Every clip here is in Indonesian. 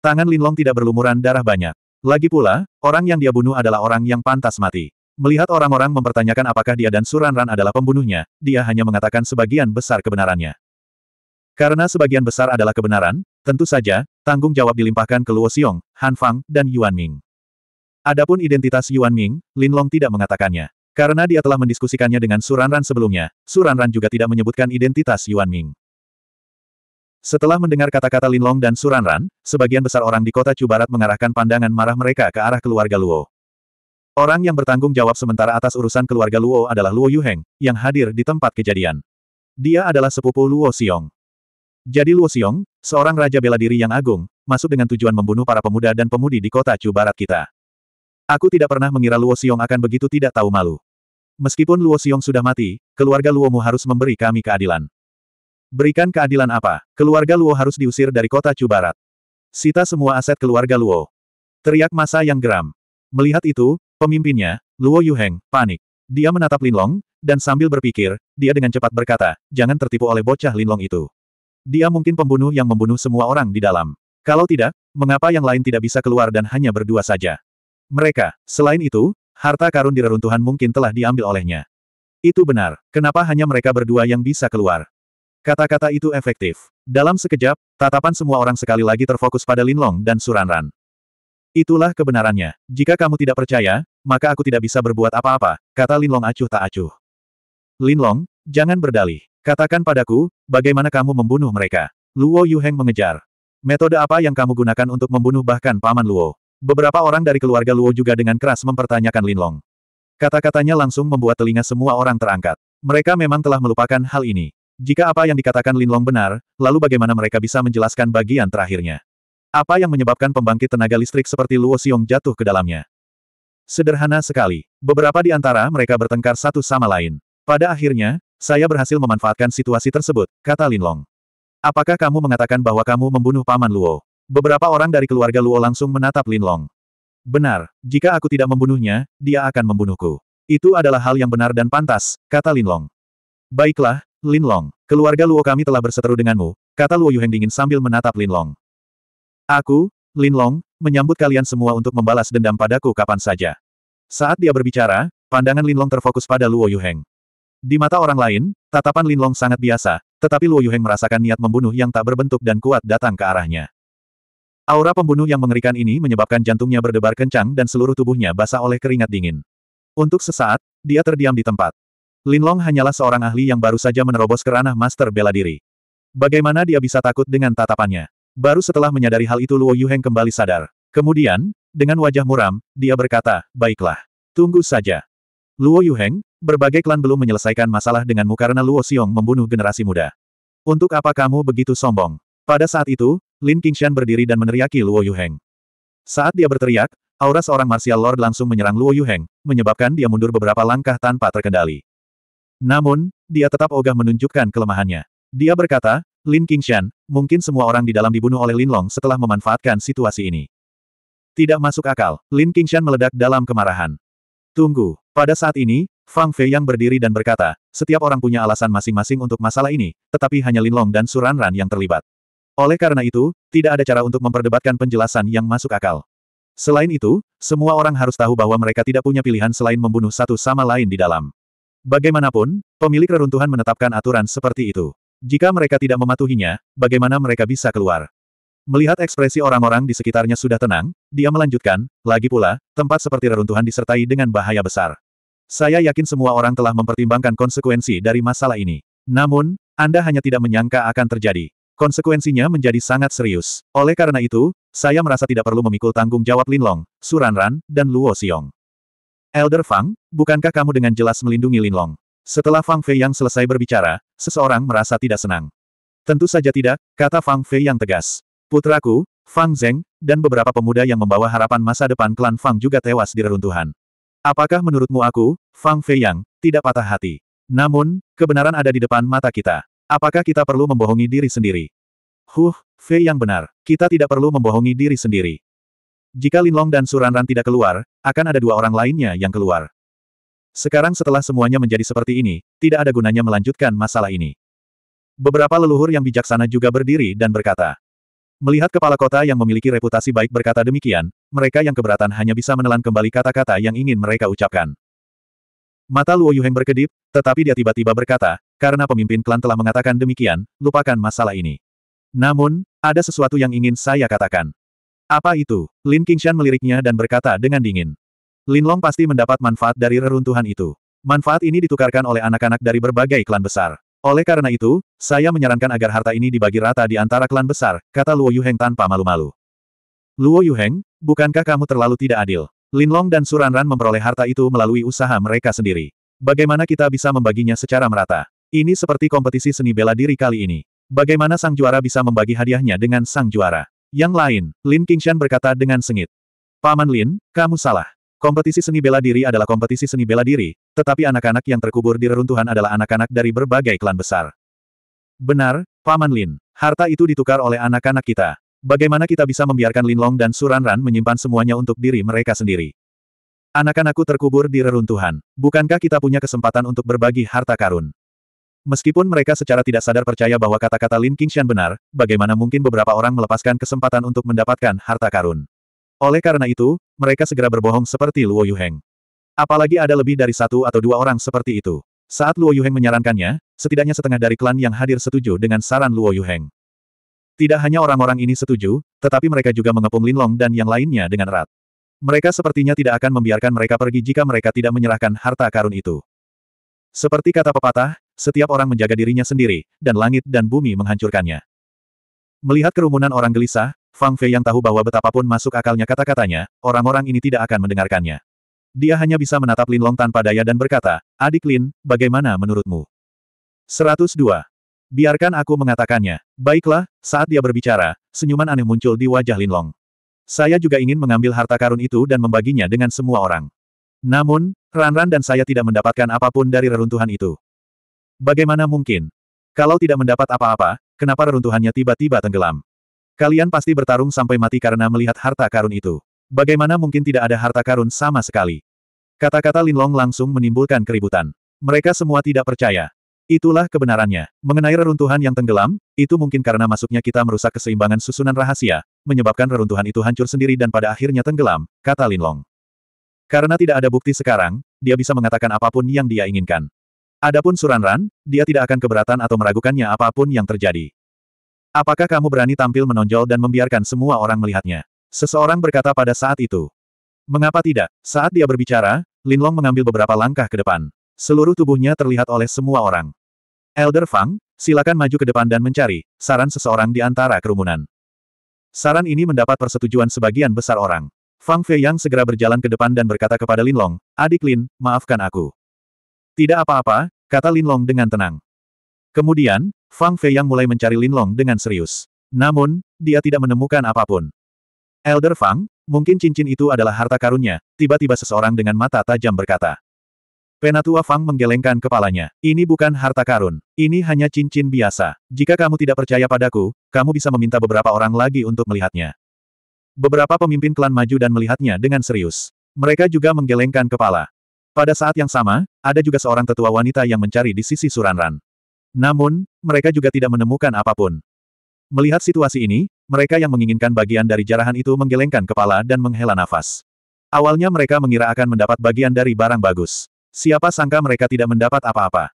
Tangan Linlong tidak berlumuran darah banyak. Lagi pula, orang yang dia bunuh adalah orang yang pantas mati. Melihat orang-orang mempertanyakan apakah dia dan Suranran adalah pembunuhnya, dia hanya mengatakan sebagian besar kebenarannya. Karena sebagian besar adalah kebenaran, tentu saja, tanggung jawab dilimpahkan ke Luo Xiong, Han Fang, dan Yuan Ming. Adapun identitas Yuan Ming, Lin Long tidak mengatakannya. Karena dia telah mendiskusikannya dengan Suranran sebelumnya, Suranran juga tidak menyebutkan identitas Yuan Ming. Setelah mendengar kata-kata Linlong dan Suranran, sebagian besar orang di kota Cubarat mengarahkan pandangan marah mereka ke arah keluarga Luo. Orang yang bertanggung jawab sementara atas urusan keluarga Luo adalah Luo Yuheng, yang hadir di tempat kejadian. Dia adalah sepupu Luo Xiong. Jadi Luo Xiong, seorang raja bela diri yang agung, masuk dengan tujuan membunuh para pemuda dan pemudi di kota Chu Barat kita. Aku tidak pernah mengira Luo Xiong akan begitu tidak tahu malu. Meskipun Luo Xiong sudah mati, keluarga Luomu harus memberi kami keadilan. Berikan keadilan apa? Keluarga Luo harus diusir dari kota Chu Barat. Sita semua aset keluarga Luo. Teriak masa yang geram. Melihat itu, pemimpinnya, Luo Yuheng, panik. Dia menatap Linlong, dan sambil berpikir, dia dengan cepat berkata, jangan tertipu oleh bocah Linlong itu. Dia mungkin pembunuh yang membunuh semua orang di dalam. Kalau tidak, mengapa yang lain tidak bisa keluar dan hanya berdua saja? Mereka, selain itu, harta karun di reruntuhan mungkin telah diambil olehnya. Itu benar, kenapa hanya mereka berdua yang bisa keluar? Kata-kata itu efektif. Dalam sekejap, tatapan semua orang sekali lagi terfokus pada Linlong dan Suranran. Itulah kebenarannya. Jika kamu tidak percaya, maka aku tidak bisa berbuat apa-apa, kata Linlong acuh tak acuh. Linlong, jangan berdalih. Katakan padaku, bagaimana kamu membunuh mereka? Luo Yuheng mengejar. Metode apa yang kamu gunakan untuk membunuh bahkan paman Luo? Beberapa orang dari keluarga Luo juga dengan keras mempertanyakan Linlong. Kata-katanya langsung membuat telinga semua orang terangkat. Mereka memang telah melupakan hal ini. Jika apa yang dikatakan Linlong benar, lalu bagaimana mereka bisa menjelaskan bagian terakhirnya? Apa yang menyebabkan pembangkit tenaga listrik seperti Luo Xiong jatuh ke dalamnya? Sederhana sekali. Beberapa di antara mereka bertengkar satu sama lain. Pada akhirnya, saya berhasil memanfaatkan situasi tersebut, kata Linlong. Apakah kamu mengatakan bahwa kamu membunuh paman Luo? Beberapa orang dari keluarga Luo langsung menatap Linlong. Benar, jika aku tidak membunuhnya, dia akan membunuhku. Itu adalah hal yang benar dan pantas, kata Linlong. Baiklah, Lin Long, keluarga Luo kami telah berseteru denganmu, kata Luo Yuheng dingin sambil menatap Lin Long. Aku, Lin Long, menyambut kalian semua untuk membalas dendam padaku kapan saja. Saat dia berbicara, pandangan Lin Long terfokus pada Luo Yuheng. Di mata orang lain, tatapan Lin Long sangat biasa, tetapi Luo Yuheng merasakan niat membunuh yang tak berbentuk dan kuat datang ke arahnya. Aura pembunuh yang mengerikan ini menyebabkan jantungnya berdebar kencang dan seluruh tubuhnya basah oleh keringat dingin. Untuk sesaat, dia terdiam di tempat. Lin Long hanyalah seorang ahli yang baru saja menerobos ke ranah master bela diri. Bagaimana dia bisa takut dengan tatapannya? Baru setelah menyadari hal itu Luo Yuheng kembali sadar. Kemudian, dengan wajah muram, dia berkata, baiklah. Tunggu saja. Luo Yuheng, berbagai klan belum menyelesaikan masalah denganmu karena Luo Xiong membunuh generasi muda. Untuk apa kamu begitu sombong? Pada saat itu, Lin Qingshan berdiri dan meneriaki Luo Yuheng. Saat dia berteriak, aura seorang martial lord langsung menyerang Luo Yuheng, menyebabkan dia mundur beberapa langkah tanpa terkendali. Namun, dia tetap ogah menunjukkan kelemahannya. Dia berkata, Lin Qingshan, mungkin semua orang di dalam dibunuh oleh Lin Long setelah memanfaatkan situasi ini. Tidak masuk akal, Lin Qingshan meledak dalam kemarahan. Tunggu, pada saat ini, Fang Fei yang berdiri dan berkata, setiap orang punya alasan masing-masing untuk masalah ini, tetapi hanya Lin Long dan Suran Ran yang terlibat. Oleh karena itu, tidak ada cara untuk memperdebatkan penjelasan yang masuk akal. Selain itu, semua orang harus tahu bahwa mereka tidak punya pilihan selain membunuh satu sama lain di dalam. Bagaimanapun, pemilik reruntuhan menetapkan aturan seperti itu. Jika mereka tidak mematuhinya, bagaimana mereka bisa keluar? Melihat ekspresi orang-orang di sekitarnya sudah tenang, dia melanjutkan, lagi pula, tempat seperti reruntuhan disertai dengan bahaya besar. Saya yakin semua orang telah mempertimbangkan konsekuensi dari masalah ini. Namun, Anda hanya tidak menyangka akan terjadi. Konsekuensinya menjadi sangat serius. Oleh karena itu, saya merasa tidak perlu memikul tanggung jawab Linlong, Suranran, dan Luo Xiong. Elder Fang, bukankah kamu dengan jelas melindungi Linlong? Setelah Fang Fei yang selesai berbicara, seseorang merasa tidak senang. Tentu saja tidak, kata Fang Fei yang tegas. Putraku, Fang Zeng, dan beberapa pemuda yang membawa harapan masa depan klan Fang juga tewas di reruntuhan. Apakah menurutmu aku, Fang Fei yang, tidak patah hati? Namun, kebenaran ada di depan mata kita. Apakah kita perlu membohongi diri sendiri? Huh, Fei yang benar, kita tidak perlu membohongi diri sendiri. Jika Linlong dan Suranran tidak keluar, akan ada dua orang lainnya yang keluar. Sekarang setelah semuanya menjadi seperti ini, tidak ada gunanya melanjutkan masalah ini. Beberapa leluhur yang bijaksana juga berdiri dan berkata. Melihat kepala kota yang memiliki reputasi baik berkata demikian, mereka yang keberatan hanya bisa menelan kembali kata-kata yang ingin mereka ucapkan. Mata Luo Yuheng berkedip, tetapi dia tiba-tiba berkata, karena pemimpin klan telah mengatakan demikian, lupakan masalah ini. Namun, ada sesuatu yang ingin saya katakan. Apa itu? Lin Qingshan meliriknya dan berkata dengan dingin. Lin Long pasti mendapat manfaat dari reruntuhan itu. Manfaat ini ditukarkan oleh anak-anak dari berbagai klan besar. Oleh karena itu, saya menyarankan agar harta ini dibagi rata di antara klan besar, kata Luo Yuheng tanpa malu-malu. Luo Yuheng, bukankah kamu terlalu tidak adil? Lin Long dan Suranran memperoleh harta itu melalui usaha mereka sendiri. Bagaimana kita bisa membaginya secara merata? Ini seperti kompetisi seni bela diri kali ini. Bagaimana sang juara bisa membagi hadiahnya dengan sang juara? Yang lain, Lin Qingshan berkata dengan sengit. Paman Lin, kamu salah. Kompetisi seni bela diri adalah kompetisi seni bela diri, tetapi anak-anak yang terkubur di reruntuhan adalah anak-anak dari berbagai klan besar. Benar, Paman Lin. Harta itu ditukar oleh anak-anak kita. Bagaimana kita bisa membiarkan Lin Long dan Suran Ran menyimpan semuanya untuk diri mereka sendiri? Anak-anakku terkubur di reruntuhan. Bukankah kita punya kesempatan untuk berbagi harta karun? Meskipun mereka secara tidak sadar percaya bahwa kata-kata Lin Qingshan benar, bagaimana mungkin beberapa orang melepaskan kesempatan untuk mendapatkan harta karun. Oleh karena itu, mereka segera berbohong seperti Luo Yuheng. Apalagi ada lebih dari satu atau dua orang seperti itu. Saat Luo Yuheng menyarankannya, setidaknya setengah dari klan yang hadir setuju dengan saran Luo Yuheng. Tidak hanya orang-orang ini setuju, tetapi mereka juga mengepung Lin Long dan yang lainnya dengan erat. Mereka sepertinya tidak akan membiarkan mereka pergi jika mereka tidak menyerahkan harta karun itu. Seperti kata pepatah, setiap orang menjaga dirinya sendiri, dan langit dan bumi menghancurkannya. Melihat kerumunan orang gelisah, Fang Fei yang tahu bahwa betapapun masuk akalnya kata-katanya, orang-orang ini tidak akan mendengarkannya. Dia hanya bisa menatap Lin Long tanpa daya dan berkata, Adik Lin, bagaimana menurutmu? 102. Biarkan aku mengatakannya. Baiklah, saat dia berbicara, senyuman aneh muncul di wajah Lin Long. Saya juga ingin mengambil harta karun itu dan membaginya dengan semua orang. Namun, Ranran dan saya tidak mendapatkan apapun dari reruntuhan itu. Bagaimana mungkin? Kalau tidak mendapat apa-apa, kenapa reruntuhannya tiba-tiba tenggelam? Kalian pasti bertarung sampai mati karena melihat harta karun itu. Bagaimana mungkin tidak ada harta karun sama sekali? Kata-kata Linlong langsung menimbulkan keributan. Mereka semua tidak percaya. Itulah kebenarannya. Mengenai reruntuhan yang tenggelam, itu mungkin karena masuknya kita merusak keseimbangan susunan rahasia, menyebabkan reruntuhan itu hancur sendiri dan pada akhirnya tenggelam, kata Linlong. Karena tidak ada bukti sekarang, dia bisa mengatakan apapun yang dia inginkan. Adapun Suranran, dia tidak akan keberatan atau meragukannya apapun yang terjadi. Apakah kamu berani tampil menonjol dan membiarkan semua orang melihatnya? Seseorang berkata pada saat itu. Mengapa tidak? Saat dia berbicara, Linlong mengambil beberapa langkah ke depan. Seluruh tubuhnya terlihat oleh semua orang. Elder Fang, silakan maju ke depan dan mencari saran seseorang di antara kerumunan. Saran ini mendapat persetujuan sebagian besar orang. Fang Fei Yang segera berjalan ke depan dan berkata kepada Linlong, Adik Lin, maafkan aku. Tidak apa-apa, kata Linlong dengan tenang. Kemudian, Fang Fei yang mulai mencari Linlong dengan serius. Namun, dia tidak menemukan apapun. Elder Fang, mungkin cincin itu adalah harta karunnya, tiba-tiba seseorang dengan mata tajam berkata. Penatua Fang menggelengkan kepalanya. Ini bukan harta karun. Ini hanya cincin biasa. Jika kamu tidak percaya padaku, kamu bisa meminta beberapa orang lagi untuk melihatnya. Beberapa pemimpin klan maju dan melihatnya dengan serius. Mereka juga menggelengkan kepala. Pada saat yang sama, ada juga seorang tetua wanita yang mencari di sisi Suranran. Namun, mereka juga tidak menemukan apapun. Melihat situasi ini, mereka yang menginginkan bagian dari jarahan itu menggelengkan kepala dan menghela nafas. Awalnya mereka mengira akan mendapat bagian dari barang bagus. Siapa sangka mereka tidak mendapat apa-apa.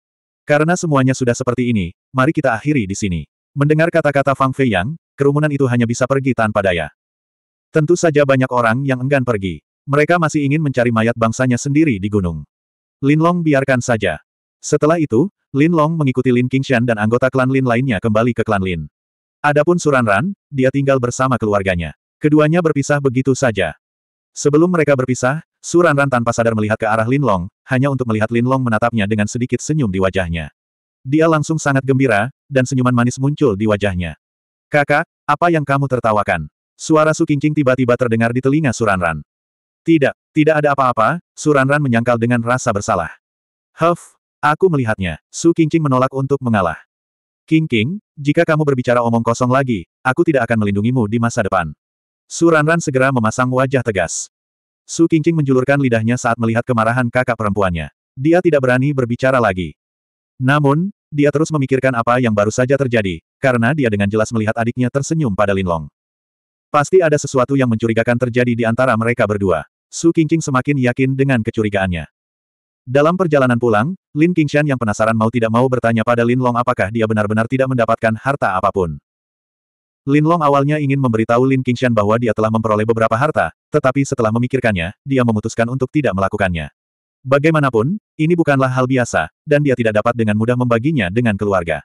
Karena semuanya sudah seperti ini, mari kita akhiri di sini. Mendengar kata-kata Fang Fei yang, kerumunan itu hanya bisa pergi tanpa daya. Tentu saja banyak orang yang enggan pergi. Mereka masih ingin mencari mayat bangsanya sendiri di gunung. Lin Long biarkan saja. Setelah itu, Lin Long mengikuti Lin Qingshan dan anggota klan Lin lainnya kembali ke klan Lin. Adapun Suranran, dia tinggal bersama keluarganya. Keduanya berpisah begitu saja. Sebelum mereka berpisah, Suranran tanpa sadar melihat ke arah Lin Long, hanya untuk melihat Lin Long menatapnya dengan sedikit senyum di wajahnya. Dia langsung sangat gembira, dan senyuman manis muncul di wajahnya. Kakak, apa yang kamu tertawakan? Suara Su Qingqing tiba-tiba terdengar di telinga Suranran. Tidak, tidak ada apa-apa, Suranran menyangkal dengan rasa bersalah. Huff, aku melihatnya. Su Qingqing menolak untuk mengalah. Qingqing, jika kamu berbicara omong kosong lagi, aku tidak akan melindungimu di masa depan. Suranran segera memasang wajah tegas. Su Qingqing menjulurkan lidahnya saat melihat kemarahan kakak perempuannya. Dia tidak berani berbicara lagi. Namun, dia terus memikirkan apa yang baru saja terjadi, karena dia dengan jelas melihat adiknya tersenyum pada Linlong. Pasti ada sesuatu yang mencurigakan terjadi di antara mereka berdua. Su Qingqing semakin yakin dengan kecurigaannya. Dalam perjalanan pulang, Lin Qingshan yang penasaran mau tidak mau bertanya pada Lin Long apakah dia benar-benar tidak mendapatkan harta apapun. Lin Long awalnya ingin memberitahu Lin Qingshan bahwa dia telah memperoleh beberapa harta, tetapi setelah memikirkannya, dia memutuskan untuk tidak melakukannya. Bagaimanapun, ini bukanlah hal biasa, dan dia tidak dapat dengan mudah membaginya dengan keluarga.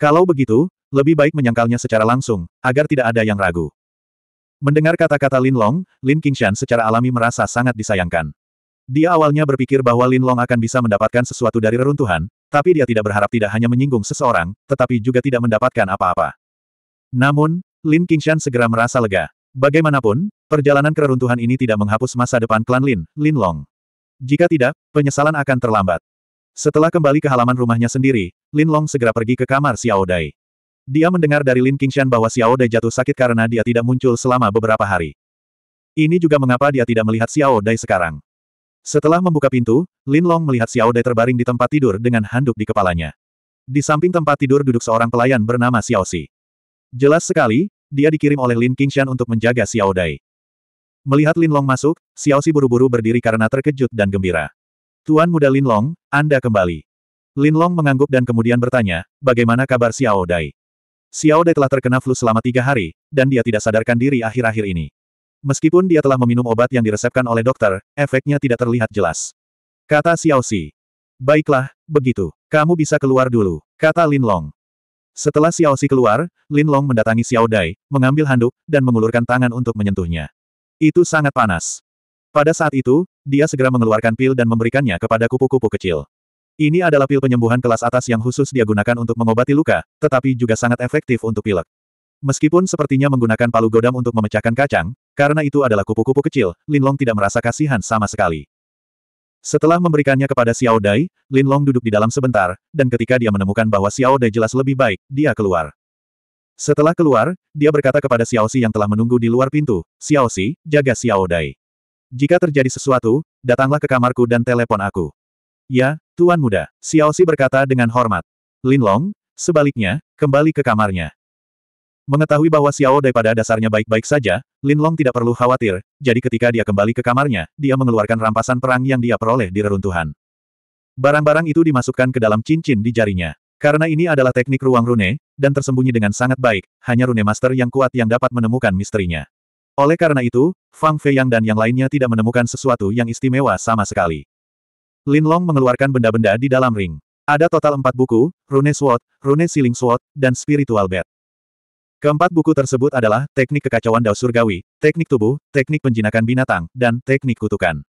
Kalau begitu, lebih baik menyangkalnya secara langsung, agar tidak ada yang ragu. Mendengar kata-kata Lin Long, Lin Qingshan secara alami merasa sangat disayangkan. Dia awalnya berpikir bahwa Lin Long akan bisa mendapatkan sesuatu dari reruntuhan, tapi dia tidak berharap tidak hanya menyinggung seseorang, tetapi juga tidak mendapatkan apa-apa. Namun, Lin Qingshan segera merasa lega. Bagaimanapun, perjalanan keruntuhan ini tidak menghapus masa depan klan Lin, Lin Long. Jika tidak, penyesalan akan terlambat. Setelah kembali ke halaman rumahnya sendiri, Lin Long segera pergi ke kamar Xiao Dai. Dia mendengar dari Lin Qingshan bahwa Xiao Dai jatuh sakit karena dia tidak muncul selama beberapa hari. Ini juga mengapa dia tidak melihat Xiao Dai sekarang. Setelah membuka pintu, Lin Long melihat Xiao Dai terbaring di tempat tidur dengan handuk di kepalanya. Di samping tempat tidur duduk seorang pelayan bernama Xiao Si. Jelas sekali, dia dikirim oleh Lin Qingshan untuk menjaga Xiao Dai. Melihat Lin Long masuk, Xiao Si buru-buru berdiri karena terkejut dan gembira. Tuan muda Lin Long, Anda kembali. Lin Long mengangguk dan kemudian bertanya, bagaimana kabar Xiao Dai? Xiao Dai telah terkena flu selama tiga hari, dan dia tidak sadarkan diri akhir-akhir ini. Meskipun dia telah meminum obat yang diresepkan oleh dokter, efeknya tidak terlihat jelas. Kata Xiao Xi. Baiklah, begitu. Kamu bisa keluar dulu, kata Lin Long. Setelah Xiao Xi keluar, Lin Long mendatangi Xiao Dai, mengambil handuk, dan mengulurkan tangan untuk menyentuhnya. Itu sangat panas. Pada saat itu, dia segera mengeluarkan pil dan memberikannya kepada kupu-kupu kecil. Ini adalah pil penyembuhan kelas atas yang khusus dia gunakan untuk mengobati luka, tetapi juga sangat efektif untuk pilek. Meskipun sepertinya menggunakan palu godam untuk memecahkan kacang, karena itu adalah kupu-kupu kecil, Lin Long tidak merasa kasihan sama sekali. Setelah memberikannya kepada Xiao Dai, Lin Long duduk di dalam sebentar, dan ketika dia menemukan bahwa Xiao Dai jelas lebih baik, dia keluar. Setelah keluar, dia berkata kepada Xiao Xi yang telah menunggu di luar pintu, Xiao Xi, jaga Xiao Dai. Jika terjadi sesuatu, datanglah ke kamarku dan telepon aku. Ya, Tuan Muda, Xiao Xiaoxi berkata dengan hormat. Lin Long, sebaliknya, kembali ke kamarnya. Mengetahui bahwa Xiao Dai pada dasarnya baik-baik saja, Lin Long tidak perlu khawatir, jadi ketika dia kembali ke kamarnya, dia mengeluarkan rampasan perang yang dia peroleh di reruntuhan. Barang-barang itu dimasukkan ke dalam cincin di jarinya. Karena ini adalah teknik ruang rune, dan tersembunyi dengan sangat baik, hanya rune master yang kuat yang dapat menemukan misterinya. Oleh karena itu, Fang yang dan yang lainnya tidak menemukan sesuatu yang istimewa sama sekali. Lin Long mengeluarkan benda-benda di dalam ring. Ada total empat buku, Rune Sword, Rune Ceiling Sword, dan Spiritual Bed. Keempat buku tersebut adalah Teknik Kekacauan Dao Surgawi, Teknik Tubuh, Teknik Penjinakan Binatang, dan Teknik Kutukan.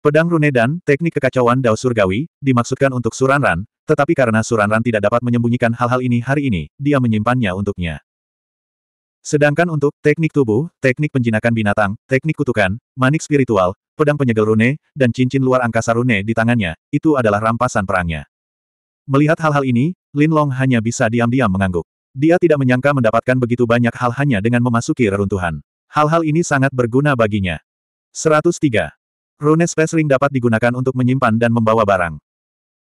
Pedang Rune dan Teknik Kekacauan Dao Surgawi dimaksudkan untuk Suranran, tetapi karena Suranran tidak dapat menyembunyikan hal-hal ini hari ini, dia menyimpannya untuknya. Sedangkan untuk Teknik Tubuh, Teknik Penjinakan Binatang, Teknik Kutukan, Manik Spiritual, pedang penyegel rune, dan cincin luar angkasa rune di tangannya, itu adalah rampasan perangnya. Melihat hal-hal ini, Lin Long hanya bisa diam-diam mengangguk. Dia tidak menyangka mendapatkan begitu banyak hal hanya dengan memasuki reruntuhan. Hal-hal ini sangat berguna baginya. 103. Rune Space Ring dapat digunakan untuk menyimpan dan membawa barang.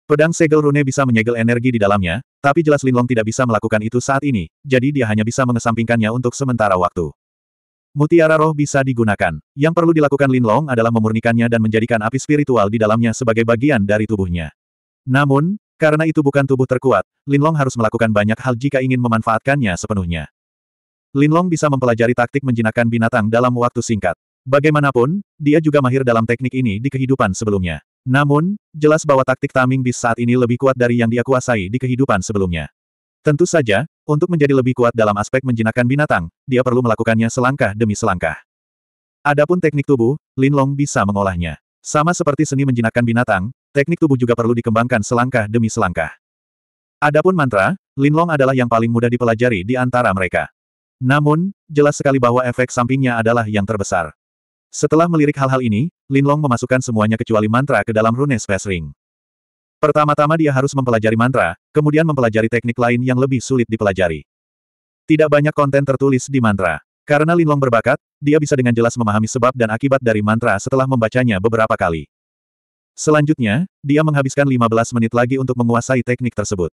Pedang segel rune bisa menyegel energi di dalamnya, tapi jelas Lin Long tidak bisa melakukan itu saat ini, jadi dia hanya bisa mengesampingkannya untuk sementara waktu. Mutiara roh bisa digunakan. Yang perlu dilakukan Lin Long adalah memurnikannya dan menjadikan api spiritual di dalamnya sebagai bagian dari tubuhnya. Namun, karena itu bukan tubuh terkuat, Lin Long harus melakukan banyak hal jika ingin memanfaatkannya sepenuhnya. Lin Long bisa mempelajari taktik menjinakkan binatang dalam waktu singkat. Bagaimanapun, dia juga mahir dalam teknik ini di kehidupan sebelumnya. Namun, jelas bahwa taktik taming bis saat ini lebih kuat dari yang dia kuasai di kehidupan sebelumnya. Tentu saja, untuk menjadi lebih kuat dalam aspek menjinakkan binatang, dia perlu melakukannya selangkah demi selangkah. Adapun teknik tubuh, Lin Long bisa mengolahnya. Sama seperti seni menjinakkan binatang, teknik tubuh juga perlu dikembangkan selangkah demi selangkah. Adapun mantra, Lin Long adalah yang paling mudah dipelajari di antara mereka. Namun, jelas sekali bahwa efek sampingnya adalah yang terbesar. Setelah melirik hal-hal ini, Lin Long memasukkan semuanya kecuali mantra ke dalam rune space ring. Pertama-tama dia harus mempelajari mantra, kemudian mempelajari teknik lain yang lebih sulit dipelajari. Tidak banyak konten tertulis di mantra. Karena Linlong berbakat, dia bisa dengan jelas memahami sebab dan akibat dari mantra setelah membacanya beberapa kali. Selanjutnya, dia menghabiskan 15 menit lagi untuk menguasai teknik tersebut.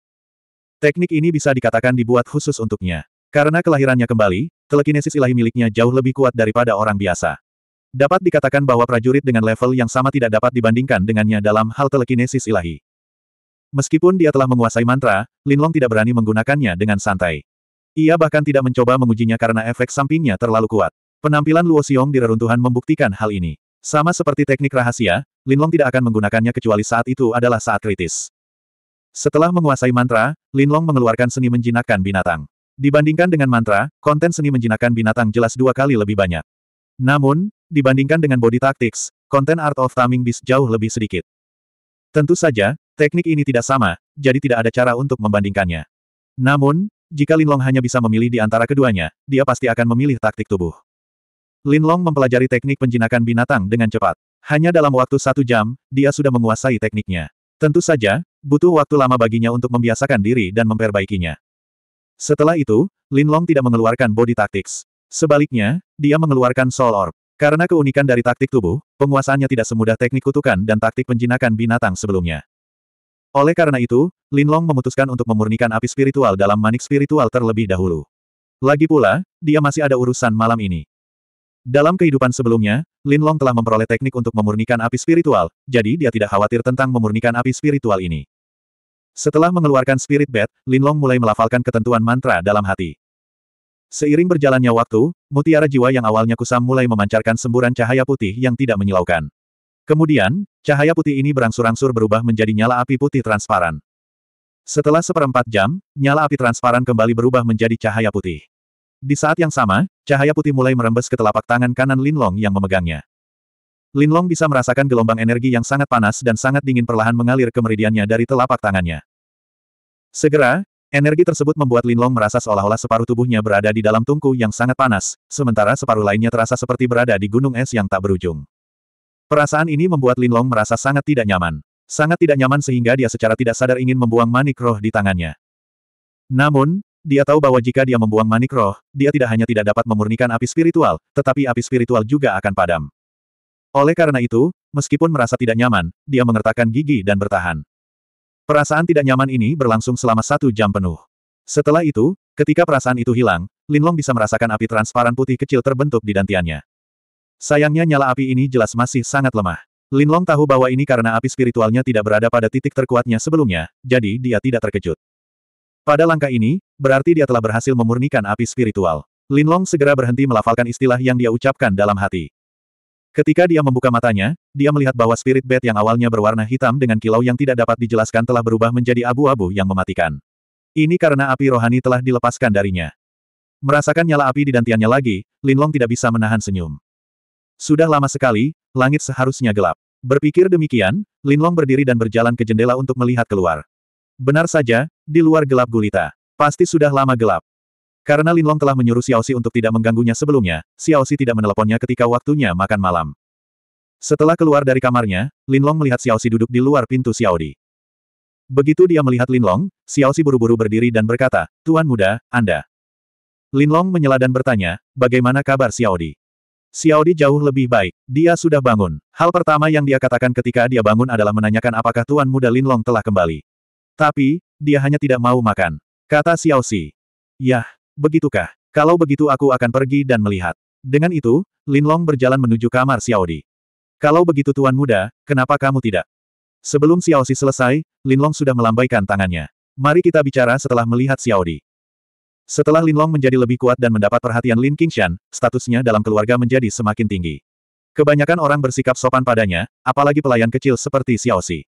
Teknik ini bisa dikatakan dibuat khusus untuknya. Karena kelahirannya kembali, telekinesis ilahi miliknya jauh lebih kuat daripada orang biasa. Dapat dikatakan bahwa prajurit dengan level yang sama tidak dapat dibandingkan dengannya dalam hal telekinesis ilahi. Meskipun dia telah menguasai mantra, Linlong tidak berani menggunakannya dengan santai. Ia bahkan tidak mencoba mengujinya karena efek sampingnya terlalu kuat. Penampilan Luo Xiong di reruntuhan membuktikan hal ini. Sama seperti teknik rahasia, Linlong tidak akan menggunakannya kecuali saat itu adalah saat kritis. Setelah menguasai mantra, Linlong mengeluarkan seni menjinakkan binatang. Dibandingkan dengan mantra, konten seni menjinakkan binatang jelas dua kali lebih banyak. Namun, dibandingkan dengan body tactics, konten Art of Taming Beast jauh lebih sedikit. Tentu saja, teknik ini tidak sama, jadi tidak ada cara untuk membandingkannya. Namun, jika Linlong hanya bisa memilih di antara keduanya, dia pasti akan memilih taktik tubuh. Linlong mempelajari teknik penjinakan binatang dengan cepat. Hanya dalam waktu satu jam, dia sudah menguasai tekniknya. Tentu saja, butuh waktu lama baginya untuk membiasakan diri dan memperbaikinya. Setelah itu, Linlong tidak mengeluarkan body tactics. Sebaliknya, dia mengeluarkan soul orb. Karena keunikan dari taktik tubuh, penguasaannya tidak semudah teknik kutukan dan taktik penjinakan binatang sebelumnya. Oleh karena itu, Lin Long memutuskan untuk memurnikan api spiritual dalam manik spiritual terlebih dahulu. Lagi pula, dia masih ada urusan malam ini. Dalam kehidupan sebelumnya, Lin Long telah memperoleh teknik untuk memurnikan api spiritual, jadi dia tidak khawatir tentang memurnikan api spiritual ini. Setelah mengeluarkan spirit bat, Long mulai melafalkan ketentuan mantra dalam hati. Seiring berjalannya waktu, mutiara jiwa yang awalnya kusam mulai memancarkan semburan cahaya putih yang tidak menyilaukan. Kemudian, cahaya putih ini berangsur-angsur berubah menjadi nyala api putih transparan. Setelah seperempat jam, nyala api transparan kembali berubah menjadi cahaya putih. Di saat yang sama, cahaya putih mulai merembes ke telapak tangan kanan Lin Long yang memegangnya. Lin Long bisa merasakan gelombang energi yang sangat panas dan sangat dingin perlahan mengalir ke meridiannya dari telapak tangannya. Segera, Energi tersebut membuat Linlong merasa seolah-olah separuh tubuhnya berada di dalam tungku yang sangat panas, sementara separuh lainnya terasa seperti berada di gunung es yang tak berujung. Perasaan ini membuat Linlong merasa sangat tidak nyaman. Sangat tidak nyaman sehingga dia secara tidak sadar ingin membuang manik roh di tangannya. Namun, dia tahu bahwa jika dia membuang manik roh, dia tidak hanya tidak dapat memurnikan api spiritual, tetapi api spiritual juga akan padam. Oleh karena itu, meskipun merasa tidak nyaman, dia mengertakkan gigi dan bertahan. Perasaan tidak nyaman ini berlangsung selama satu jam penuh. Setelah itu, ketika perasaan itu hilang, Linlong bisa merasakan api transparan putih kecil terbentuk di dantiannya. Sayangnya nyala api ini jelas masih sangat lemah. Linlong tahu bahwa ini karena api spiritualnya tidak berada pada titik terkuatnya sebelumnya, jadi dia tidak terkejut. Pada langkah ini, berarti dia telah berhasil memurnikan api spiritual. Linlong segera berhenti melafalkan istilah yang dia ucapkan dalam hati. Ketika dia membuka matanya, dia melihat bahwa spirit bed yang awalnya berwarna hitam dengan kilau yang tidak dapat dijelaskan telah berubah menjadi abu-abu yang mematikan. Ini karena api rohani telah dilepaskan darinya. Merasakan nyala api di dantiannya lagi, Linlong tidak bisa menahan senyum. Sudah lama sekali, langit seharusnya gelap. Berpikir demikian, Linlong berdiri dan berjalan ke jendela untuk melihat keluar. Benar saja, di luar gelap gulita. Pasti sudah lama gelap. Karena Linlong telah menyuruh Xiao Xiaoxi untuk tidak mengganggunya sebelumnya, Xiao Xiaoxi tidak meneleponnya ketika waktunya makan malam. Setelah keluar dari kamarnya, Linlong melihat Xiao Xiaoxi duduk di luar pintu Xiaodi. Begitu dia melihat Linlong, Xiaoxi buru-buru berdiri dan berkata, Tuan muda, Anda. Linlong menyela dan bertanya, bagaimana kabar Xiaodi? Xiaodi jauh lebih baik, dia sudah bangun. Hal pertama yang dia katakan ketika dia bangun adalah menanyakan apakah Tuan muda Linlong telah kembali. Tapi, dia hanya tidak mau makan. Kata Xiao Xiaoxi. Yah, Begitukah? Kalau begitu aku akan pergi dan melihat. Dengan itu, Linlong berjalan menuju kamar Xiaodi. Kalau begitu Tuan Muda, kenapa kamu tidak? Sebelum Xiao Xiaoxi selesai, Linlong sudah melambaikan tangannya. Mari kita bicara setelah melihat Xiaodi. Setelah Linlong menjadi lebih kuat dan mendapat perhatian Lin Qingshan, statusnya dalam keluarga menjadi semakin tinggi. Kebanyakan orang bersikap sopan padanya, apalagi pelayan kecil seperti Xiao Xiaoxi.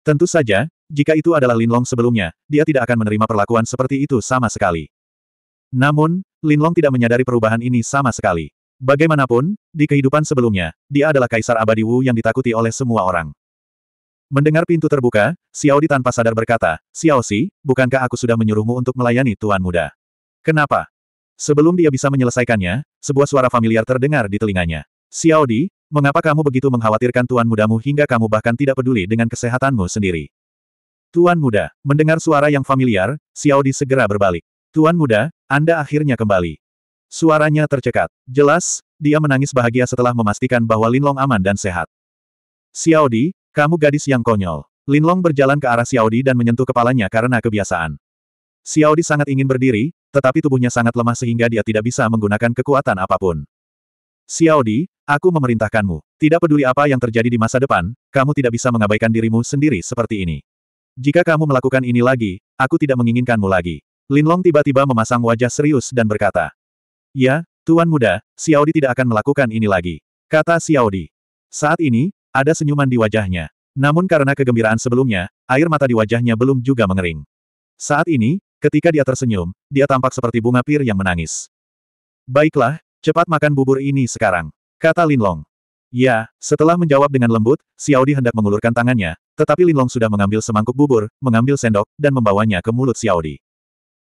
Tentu saja, jika itu adalah Linlong sebelumnya, dia tidak akan menerima perlakuan seperti itu sama sekali. Namun, Linlong tidak menyadari perubahan ini sama sekali. Bagaimanapun, di kehidupan sebelumnya, dia adalah kaisar abadi Wu yang ditakuti oleh semua orang. Mendengar pintu terbuka, Xiao Di tanpa sadar berkata, Xiao Si, bukankah aku sudah menyuruhmu untuk melayani Tuan Muda? Kenapa? Sebelum dia bisa menyelesaikannya, sebuah suara familiar terdengar di telinganya. Xiao Di, mengapa kamu begitu mengkhawatirkan Tuan Mudamu hingga kamu bahkan tidak peduli dengan kesehatanmu sendiri? Tuan Muda, mendengar suara yang familiar, Xiao Di segera berbalik. Tuan Muda, anda akhirnya kembali. Suaranya tercekat. Jelas, dia menangis bahagia setelah memastikan bahwa Linlong aman dan sehat. Xiaodi, kamu gadis yang konyol. Linlong berjalan ke arah Xiaodi dan menyentuh kepalanya karena kebiasaan. Xiaodi sangat ingin berdiri, tetapi tubuhnya sangat lemah sehingga dia tidak bisa menggunakan kekuatan apapun. Xiaodi, aku memerintahkanmu. Tidak peduli apa yang terjadi di masa depan, kamu tidak bisa mengabaikan dirimu sendiri seperti ini. Jika kamu melakukan ini lagi, aku tidak menginginkanmu lagi. Linlong tiba-tiba memasang wajah serius dan berkata. Ya, Tuan Muda, Xiaodi tidak akan melakukan ini lagi. Kata Xiaodi. Saat ini, ada senyuman di wajahnya. Namun karena kegembiraan sebelumnya, air mata di wajahnya belum juga mengering. Saat ini, ketika dia tersenyum, dia tampak seperti bunga pir yang menangis. Baiklah, cepat makan bubur ini sekarang. Kata Linlong. Ya, setelah menjawab dengan lembut, Xiaodi hendak mengulurkan tangannya, tetapi Linlong sudah mengambil semangkuk bubur, mengambil sendok, dan membawanya ke mulut Xiaodi.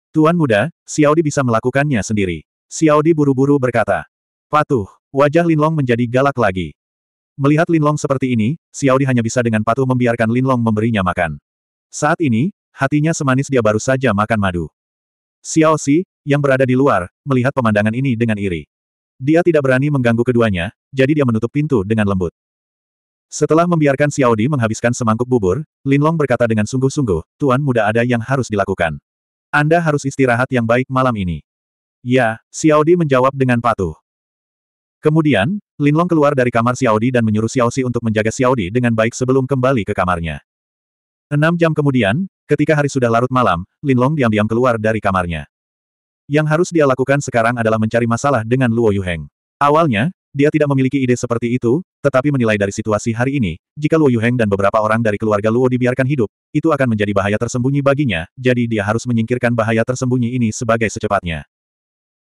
Tuan muda, Xiao Di bisa melakukannya sendiri. Xiao Di buru-buru berkata. Patuh, wajah Linlong menjadi galak lagi. Melihat Linlong seperti ini, Xiao Di hanya bisa dengan patuh membiarkan Linlong memberinya makan. Saat ini, hatinya semanis dia baru saja makan madu. Xiao Si yang berada di luar, melihat pemandangan ini dengan iri. Dia tidak berani mengganggu keduanya, jadi dia menutup pintu dengan lembut. Setelah membiarkan Xiao Di menghabiskan semangkuk bubur, Linlong berkata dengan sungguh-sungguh, Tuan muda ada yang harus dilakukan. Anda harus istirahat yang baik malam ini. Ya, Xiaodi menjawab dengan patuh. Kemudian, Linlong keluar dari kamar Xiaodi dan menyuruh Xiaoxi untuk menjaga Xiaodi dengan baik sebelum kembali ke kamarnya. Enam jam kemudian, ketika hari sudah larut malam, Linlong diam-diam keluar dari kamarnya. Yang harus dia lakukan sekarang adalah mencari masalah dengan Luo Yuheng. Awalnya, dia tidak memiliki ide seperti itu, tetapi menilai dari situasi hari ini, jika Luo Yuheng dan beberapa orang dari keluarga Luo dibiarkan hidup, itu akan menjadi bahaya tersembunyi baginya, jadi dia harus menyingkirkan bahaya tersembunyi ini sebagai secepatnya.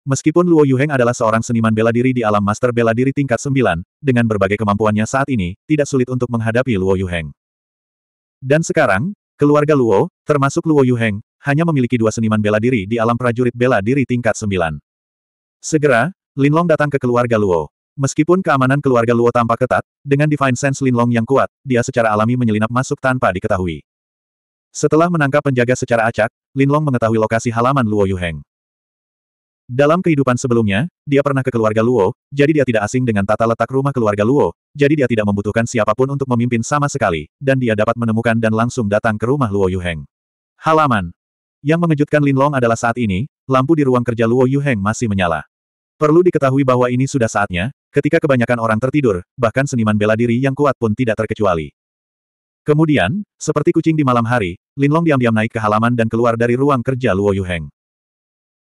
Meskipun Luo Yuheng adalah seorang seniman bela diri di alam master bela diri tingkat 9, dengan berbagai kemampuannya saat ini, tidak sulit untuk menghadapi Luo Yuheng. Dan sekarang, keluarga Luo, termasuk Luo Yuheng, hanya memiliki dua seniman bela diri di alam prajurit bela diri tingkat 9. Segera, Linlong datang ke keluarga Luo. Meskipun keamanan keluarga Luo tampak ketat, dengan Divine Sense Linlong yang kuat, dia secara alami menyelinap masuk tanpa diketahui. Setelah menangkap penjaga secara acak, Linlong mengetahui lokasi halaman Luo Yuheng. Dalam kehidupan sebelumnya, dia pernah ke keluarga Luo, jadi dia tidak asing dengan tata letak rumah keluarga Luo, jadi dia tidak membutuhkan siapapun untuk memimpin sama sekali, dan dia dapat menemukan dan langsung datang ke rumah Luo Yuheng. Halaman. Yang mengejutkan Linlong adalah saat ini, lampu di ruang kerja Luo Yuheng masih menyala. Perlu diketahui bahwa ini sudah saatnya, Ketika kebanyakan orang tertidur, bahkan seniman bela diri yang kuat pun tidak terkecuali. Kemudian, seperti kucing di malam hari, Linlong diam-diam naik ke halaman dan keluar dari ruang kerja Luo Yuheng.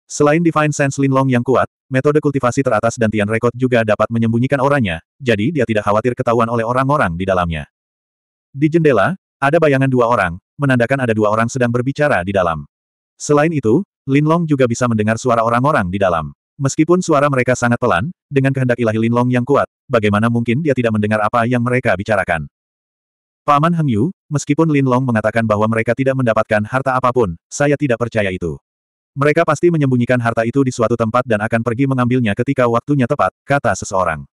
Selain Divine Sense Linlong yang kuat, metode kultivasi teratas dan Tian Record juga dapat menyembunyikan orangnya, jadi dia tidak khawatir ketahuan oleh orang-orang di dalamnya. Di jendela, ada bayangan dua orang, menandakan ada dua orang sedang berbicara di dalam. Selain itu, Linlong juga bisa mendengar suara orang-orang di dalam. Meskipun suara mereka sangat pelan, dengan kehendak ilahi Lin Long yang kuat, bagaimana mungkin dia tidak mendengar apa yang mereka bicarakan. Paman Heng Yu, meskipun Lin Long mengatakan bahwa mereka tidak mendapatkan harta apapun, saya tidak percaya itu. Mereka pasti menyembunyikan harta itu di suatu tempat dan akan pergi mengambilnya ketika waktunya tepat, kata seseorang.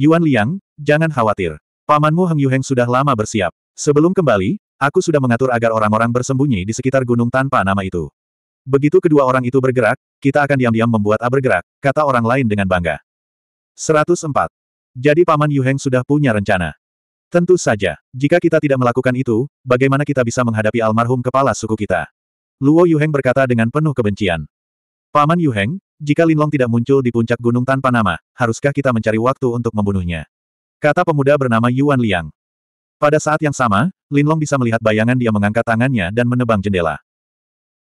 Yuan Liang, jangan khawatir. Pamanmu Heng Yu Heng sudah lama bersiap. Sebelum kembali, aku sudah mengatur agar orang-orang bersembunyi di sekitar gunung tanpa nama itu. Begitu kedua orang itu bergerak, kita akan diam-diam membuat A bergerak, kata orang lain dengan bangga. 104. Jadi Paman Yuheng sudah punya rencana. Tentu saja, jika kita tidak melakukan itu, bagaimana kita bisa menghadapi almarhum kepala suku kita? Luo Yuheng berkata dengan penuh kebencian. Paman Yuheng, jika Linlong tidak muncul di puncak gunung tanpa nama, haruskah kita mencari waktu untuk membunuhnya? Kata pemuda bernama Yuan Liang. Pada saat yang sama, Linlong bisa melihat bayangan dia mengangkat tangannya dan menebang jendela.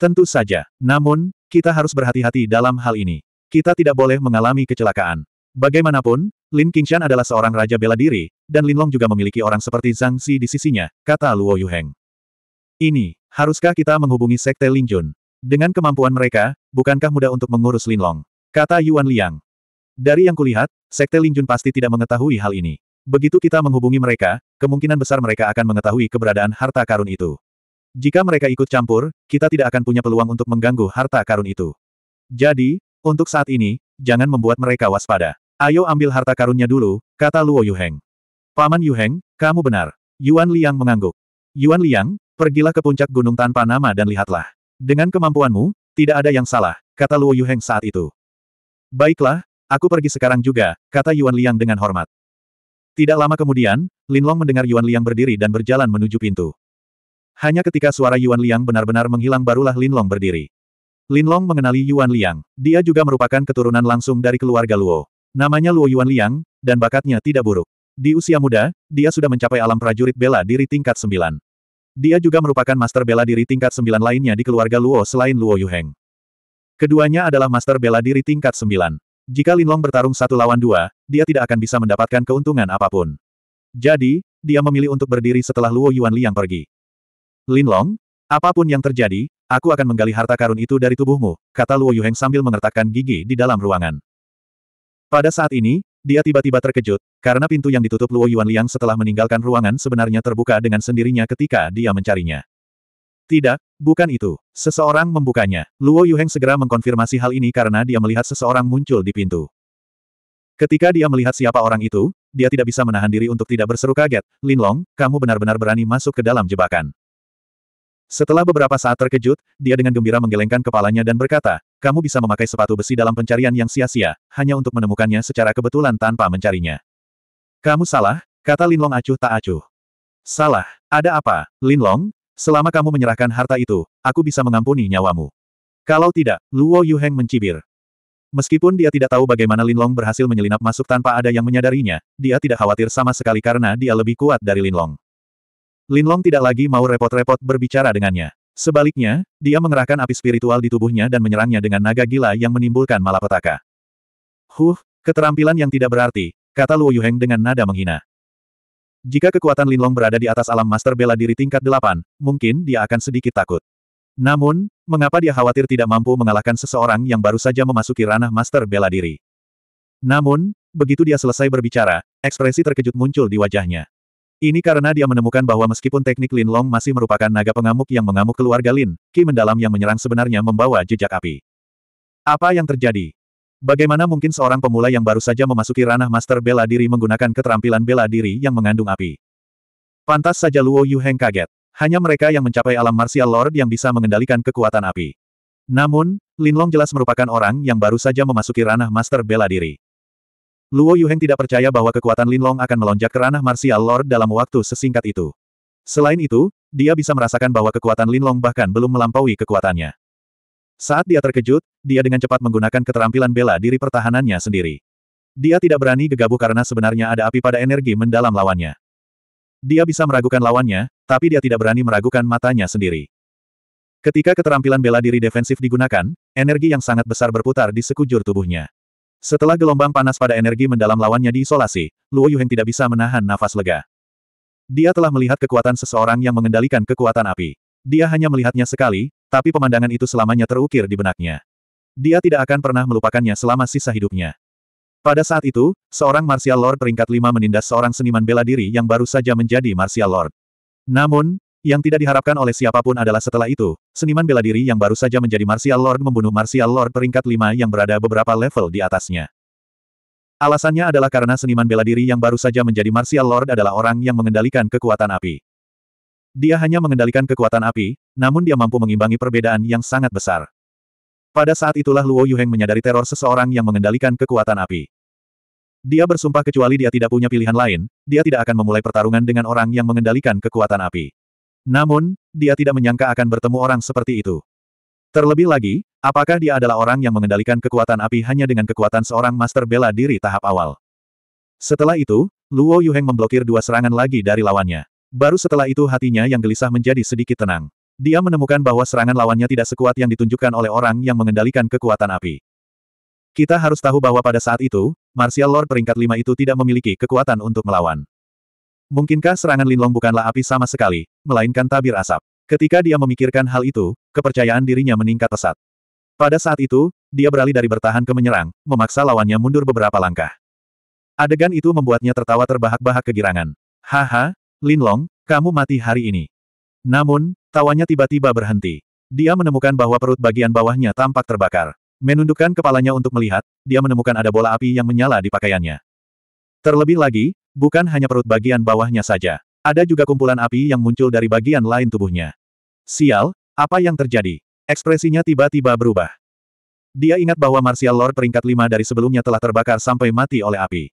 Tentu saja. Namun, kita harus berhati-hati dalam hal ini. Kita tidak boleh mengalami kecelakaan. Bagaimanapun, Lin Qingshan adalah seorang raja bela diri, dan Lin Long juga memiliki orang seperti Zhang Xi di sisinya, kata Luo Yuheng. Ini, haruskah kita menghubungi Sekte Lin Jun? Dengan kemampuan mereka, bukankah mudah untuk mengurus Lin Long? Kata Yuan Liang. Dari yang kulihat, Sekte Lin Jun pasti tidak mengetahui hal ini. Begitu kita menghubungi mereka, kemungkinan besar mereka akan mengetahui keberadaan harta karun itu. Jika mereka ikut campur, kita tidak akan punya peluang untuk mengganggu harta karun itu. Jadi, untuk saat ini, jangan membuat mereka waspada. Ayo ambil harta karunnya dulu, kata Luo Yuheng. Paman Yuheng, kamu benar. Yuan Liang mengangguk. Yuan Liang, pergilah ke puncak gunung tanpa nama dan lihatlah. Dengan kemampuanmu, tidak ada yang salah, kata Luo Yuheng saat itu. Baiklah, aku pergi sekarang juga, kata Yuan Liang dengan hormat. Tidak lama kemudian, Linlong mendengar Yuan Liang berdiri dan berjalan menuju pintu. Hanya ketika suara Yuan Liang benar-benar menghilang barulah Lin Long berdiri. Lin Long mengenali Yuan Liang, dia juga merupakan keturunan langsung dari keluarga Luo. Namanya Luo Yuan Liang, dan bakatnya tidak buruk. Di usia muda, dia sudah mencapai alam prajurit bela diri tingkat sembilan. Dia juga merupakan master bela diri tingkat sembilan lainnya di keluarga Luo selain Luo Yuheng. Keduanya adalah master bela diri tingkat sembilan. Jika Lin Long bertarung satu lawan dua, dia tidak akan bisa mendapatkan keuntungan apapun. Jadi, dia memilih untuk berdiri setelah Luo Yuan Liang pergi. Linlong, apapun yang terjadi, aku akan menggali harta karun itu dari tubuhmu, kata Luo Yuheng sambil mengertakkan gigi di dalam ruangan. Pada saat ini, dia tiba-tiba terkejut, karena pintu yang ditutup Luo Yuan Liang setelah meninggalkan ruangan sebenarnya terbuka dengan sendirinya ketika dia mencarinya. Tidak, bukan itu. Seseorang membukanya. Luo Yuheng segera mengkonfirmasi hal ini karena dia melihat seseorang muncul di pintu. Ketika dia melihat siapa orang itu, dia tidak bisa menahan diri untuk tidak berseru kaget. Linlong, kamu benar-benar berani masuk ke dalam jebakan. Setelah beberapa saat terkejut, dia dengan gembira menggelengkan kepalanya dan berkata, kamu bisa memakai sepatu besi dalam pencarian yang sia-sia, hanya untuk menemukannya secara kebetulan tanpa mencarinya. Kamu salah, kata Linlong acuh tak acuh. Salah, ada apa, Linlong? Selama kamu menyerahkan harta itu, aku bisa mengampuni nyawamu. Kalau tidak, Luo Yuheng mencibir. Meskipun dia tidak tahu bagaimana Linlong berhasil menyelinap masuk tanpa ada yang menyadarinya, dia tidak khawatir sama sekali karena dia lebih kuat dari Linlong. Linlong tidak lagi mau repot-repot berbicara dengannya. Sebaliknya, dia mengerahkan api spiritual di tubuhnya dan menyerangnya dengan naga gila yang menimbulkan malapetaka. Huh, keterampilan yang tidak berarti, kata Luo Yuheng dengan nada menghina. Jika kekuatan Linlong berada di atas alam master bela diri tingkat delapan, mungkin dia akan sedikit takut. Namun, mengapa dia khawatir tidak mampu mengalahkan seseorang yang baru saja memasuki ranah master bela diri? Namun, begitu dia selesai berbicara, ekspresi terkejut muncul di wajahnya. Ini karena dia menemukan bahwa meskipun teknik Lin Long masih merupakan naga pengamuk yang mengamuk keluarga Lin, Ki mendalam yang menyerang sebenarnya membawa jejak api. Apa yang terjadi? Bagaimana mungkin seorang pemula yang baru saja memasuki ranah master bela diri menggunakan keterampilan bela diri yang mengandung api? Pantas saja Luo Yu Heng kaget. Hanya mereka yang mencapai alam martial lord yang bisa mengendalikan kekuatan api. Namun, Lin Long jelas merupakan orang yang baru saja memasuki ranah master bela diri. Luo Yuheng tidak percaya bahwa kekuatan Linlong akan melonjak ke ranah martial lord dalam waktu sesingkat itu. Selain itu, dia bisa merasakan bahwa kekuatan Linlong bahkan belum melampaui kekuatannya. Saat dia terkejut, dia dengan cepat menggunakan keterampilan bela diri pertahanannya sendiri. Dia tidak berani gegabah karena sebenarnya ada api pada energi mendalam lawannya. Dia bisa meragukan lawannya, tapi dia tidak berani meragukan matanya sendiri. Ketika keterampilan bela diri defensif digunakan, energi yang sangat besar berputar di sekujur tubuhnya. Setelah gelombang panas pada energi mendalam lawannya diisolasi, Luo Yuheng tidak bisa menahan nafas lega. Dia telah melihat kekuatan seseorang yang mengendalikan kekuatan api. Dia hanya melihatnya sekali, tapi pemandangan itu selamanya terukir di benaknya. Dia tidak akan pernah melupakannya selama sisa hidupnya. Pada saat itu, seorang martial lord peringkat lima menindas seorang seniman bela diri yang baru saja menjadi martial lord. Namun, yang tidak diharapkan oleh siapapun adalah setelah itu, seniman bela diri yang baru saja menjadi Martial Lord membunuh Martial Lord peringkat 5 yang berada beberapa level di atasnya. Alasannya adalah karena seniman bela diri yang baru saja menjadi Martial Lord adalah orang yang mengendalikan kekuatan api. Dia hanya mengendalikan kekuatan api, namun dia mampu mengimbangi perbedaan yang sangat besar. Pada saat itulah Luo Yuheng menyadari teror seseorang yang mengendalikan kekuatan api. Dia bersumpah kecuali dia tidak punya pilihan lain, dia tidak akan memulai pertarungan dengan orang yang mengendalikan kekuatan api. Namun, dia tidak menyangka akan bertemu orang seperti itu. Terlebih lagi, apakah dia adalah orang yang mengendalikan kekuatan api hanya dengan kekuatan seorang master bela diri tahap awal? Setelah itu, Luo Yuheng memblokir dua serangan lagi dari lawannya. Baru setelah itu hatinya yang gelisah menjadi sedikit tenang. Dia menemukan bahwa serangan lawannya tidak sekuat yang ditunjukkan oleh orang yang mengendalikan kekuatan api. Kita harus tahu bahwa pada saat itu, Martial Lord peringkat lima itu tidak memiliki kekuatan untuk melawan. Mungkinkah serangan Linlong bukanlah api sama sekali, melainkan tabir asap. Ketika dia memikirkan hal itu, kepercayaan dirinya meningkat pesat. Pada saat itu, dia beralih dari bertahan ke menyerang, memaksa lawannya mundur beberapa langkah. Adegan itu membuatnya tertawa terbahak-bahak kegirangan. Haha, Linlong, kamu mati hari ini. Namun, tawanya tiba-tiba berhenti. Dia menemukan bahwa perut bagian bawahnya tampak terbakar. Menundukkan kepalanya untuk melihat, dia menemukan ada bola api yang menyala di pakaiannya. Terlebih lagi, Bukan hanya perut bagian bawahnya saja. Ada juga kumpulan api yang muncul dari bagian lain tubuhnya. Sial, apa yang terjadi? Ekspresinya tiba-tiba berubah. Dia ingat bahwa Martial Lord peringkat lima dari sebelumnya telah terbakar sampai mati oleh api.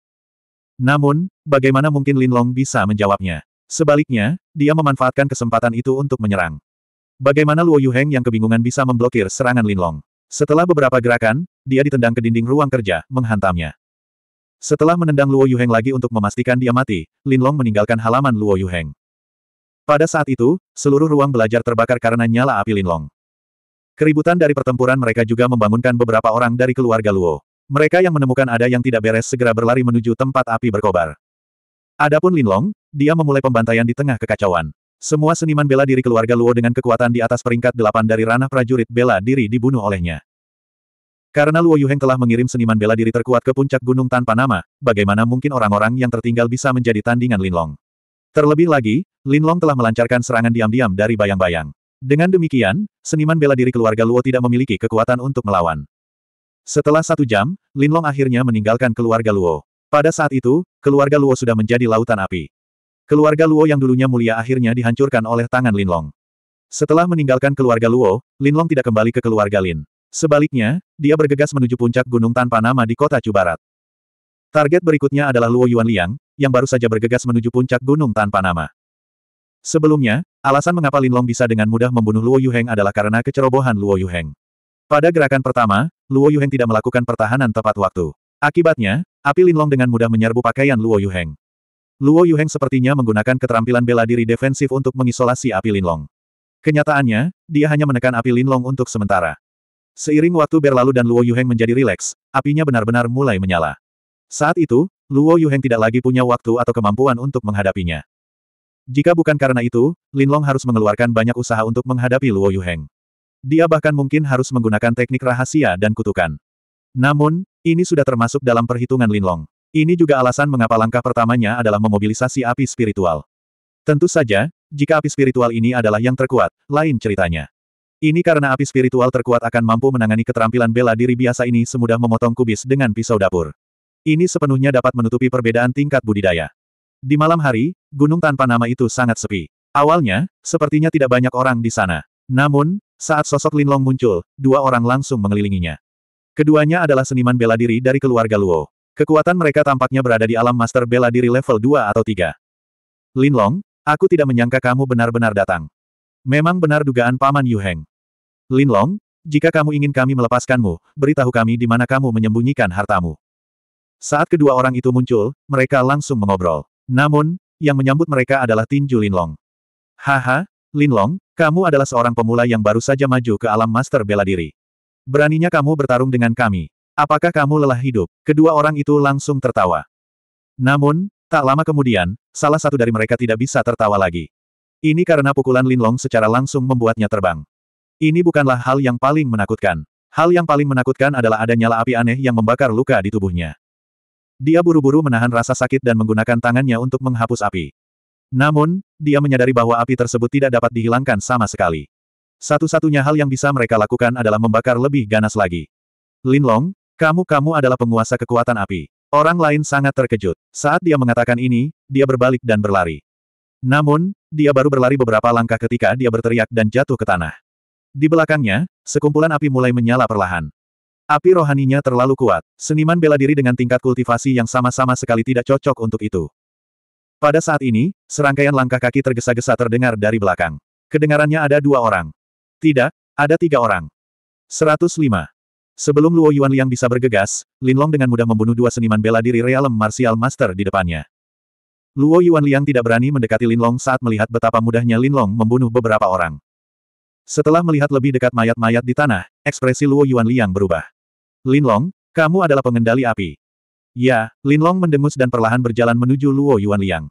Namun, bagaimana mungkin Lin Long bisa menjawabnya? Sebaliknya, dia memanfaatkan kesempatan itu untuk menyerang. Bagaimana Luo Yuheng yang kebingungan bisa memblokir serangan Lin Long? Setelah beberapa gerakan, dia ditendang ke dinding ruang kerja, menghantamnya. Setelah menendang Luo Yuheng lagi untuk memastikan dia mati, Lin Long meninggalkan halaman Luo Yuheng. Pada saat itu, seluruh ruang belajar terbakar karena nyala api Lin Long. Keributan dari pertempuran mereka juga membangunkan beberapa orang dari keluarga Luo. Mereka yang menemukan ada yang tidak beres segera berlari menuju tempat api berkobar. Adapun Lin Long, dia memulai pembantaian di tengah kekacauan. Semua seniman bela diri keluarga Luo dengan kekuatan di atas peringkat delapan dari ranah prajurit bela diri dibunuh olehnya. Karena Luo Yuheng telah mengirim seniman bela diri terkuat ke puncak gunung tanpa nama, bagaimana mungkin orang-orang yang tertinggal bisa menjadi tandingan Linlong? Terlebih lagi, Linlong telah melancarkan serangan diam-diam dari bayang-bayang. Dengan demikian, seniman bela diri keluarga Luo tidak memiliki kekuatan untuk melawan. Setelah satu jam, Linlong akhirnya meninggalkan keluarga Luo. Pada saat itu, keluarga Luo sudah menjadi lautan api. Keluarga Luo yang dulunya mulia akhirnya dihancurkan oleh tangan Linlong. Setelah meninggalkan keluarga Luo, Linlong tidak kembali ke keluarga Lin. Sebaliknya, dia bergegas menuju puncak gunung tanpa nama di kota Chu Barat. Target berikutnya adalah Luo Yuanliang, yang baru saja bergegas menuju puncak gunung tanpa nama. Sebelumnya, alasan mengapa Lin Long bisa dengan mudah membunuh Luo Yuheng adalah karena kecerobohan Luo Yuheng. Pada gerakan pertama, Luo Yuheng tidak melakukan pertahanan tepat waktu. Akibatnya, api Lin Long dengan mudah menyerbu pakaian Luo Yuheng. Luo Yuheng sepertinya menggunakan keterampilan bela diri defensif untuk mengisolasi api Lin Long. Kenyataannya, dia hanya menekan api Lin Long untuk sementara. Seiring waktu berlalu dan Luo Yuheng menjadi rileks, apinya benar-benar mulai menyala. Saat itu, Luo Yuheng tidak lagi punya waktu atau kemampuan untuk menghadapinya. Jika bukan karena itu, Linlong harus mengeluarkan banyak usaha untuk menghadapi Luo Yuheng. Dia bahkan mungkin harus menggunakan teknik rahasia dan kutukan. Namun, ini sudah termasuk dalam perhitungan Linlong. Ini juga alasan mengapa langkah pertamanya adalah memobilisasi api spiritual. Tentu saja, jika api spiritual ini adalah yang terkuat, lain ceritanya. Ini karena api spiritual terkuat akan mampu menangani keterampilan bela diri biasa ini semudah memotong kubis dengan pisau dapur. Ini sepenuhnya dapat menutupi perbedaan tingkat budidaya. Di malam hari, gunung tanpa nama itu sangat sepi. Awalnya, sepertinya tidak banyak orang di sana. Namun, saat sosok Linlong muncul, dua orang langsung mengelilinginya. Keduanya adalah seniman bela diri dari keluarga Luo. Kekuatan mereka tampaknya berada di alam master bela diri level 2 atau 3. Linlong, aku tidak menyangka kamu benar-benar datang. Memang benar dugaan Paman Yu Heng. Lin Long, jika kamu ingin kami melepaskanmu, beritahu kami di mana kamu menyembunyikan hartamu. Saat kedua orang itu muncul, mereka langsung mengobrol. Namun, yang menyambut mereka adalah Tinju Lin Long. Haha, Lin Long, kamu adalah seorang pemula yang baru saja maju ke alam master bela diri. Beraninya kamu bertarung dengan kami. Apakah kamu lelah hidup? Kedua orang itu langsung tertawa. Namun, tak lama kemudian, salah satu dari mereka tidak bisa tertawa lagi. Ini karena pukulan Linlong secara langsung membuatnya terbang. Ini bukanlah hal yang paling menakutkan. Hal yang paling menakutkan adalah ada nyala api aneh yang membakar luka di tubuhnya. Dia buru-buru menahan rasa sakit dan menggunakan tangannya untuk menghapus api. Namun, dia menyadari bahwa api tersebut tidak dapat dihilangkan sama sekali. Satu-satunya hal yang bisa mereka lakukan adalah membakar lebih ganas lagi. Linlong, kamu-kamu adalah penguasa kekuatan api. Orang lain sangat terkejut. Saat dia mengatakan ini, dia berbalik dan berlari. Namun, dia baru berlari beberapa langkah ketika dia berteriak dan jatuh ke tanah. Di belakangnya, sekumpulan api mulai menyala perlahan. Api rohaninya terlalu kuat. Seniman bela diri dengan tingkat kultivasi yang sama-sama sekali tidak cocok untuk itu. Pada saat ini, serangkaian langkah kaki tergesa-gesa terdengar dari belakang. Kedengarannya ada dua orang. Tidak, ada tiga orang. 105. Sebelum Luo Yuan Liang bisa bergegas, Lin Long dengan mudah membunuh dua seniman bela diri realem martial master di depannya. Luo Yuanliang tidak berani mendekati Linlong saat melihat betapa mudahnya Linlong membunuh beberapa orang. Setelah melihat lebih dekat mayat-mayat di tanah, ekspresi Luo Yuanliang berubah. Linlong, kamu adalah pengendali api. Ya, Linlong mendengus dan perlahan berjalan menuju Luo Yuanliang.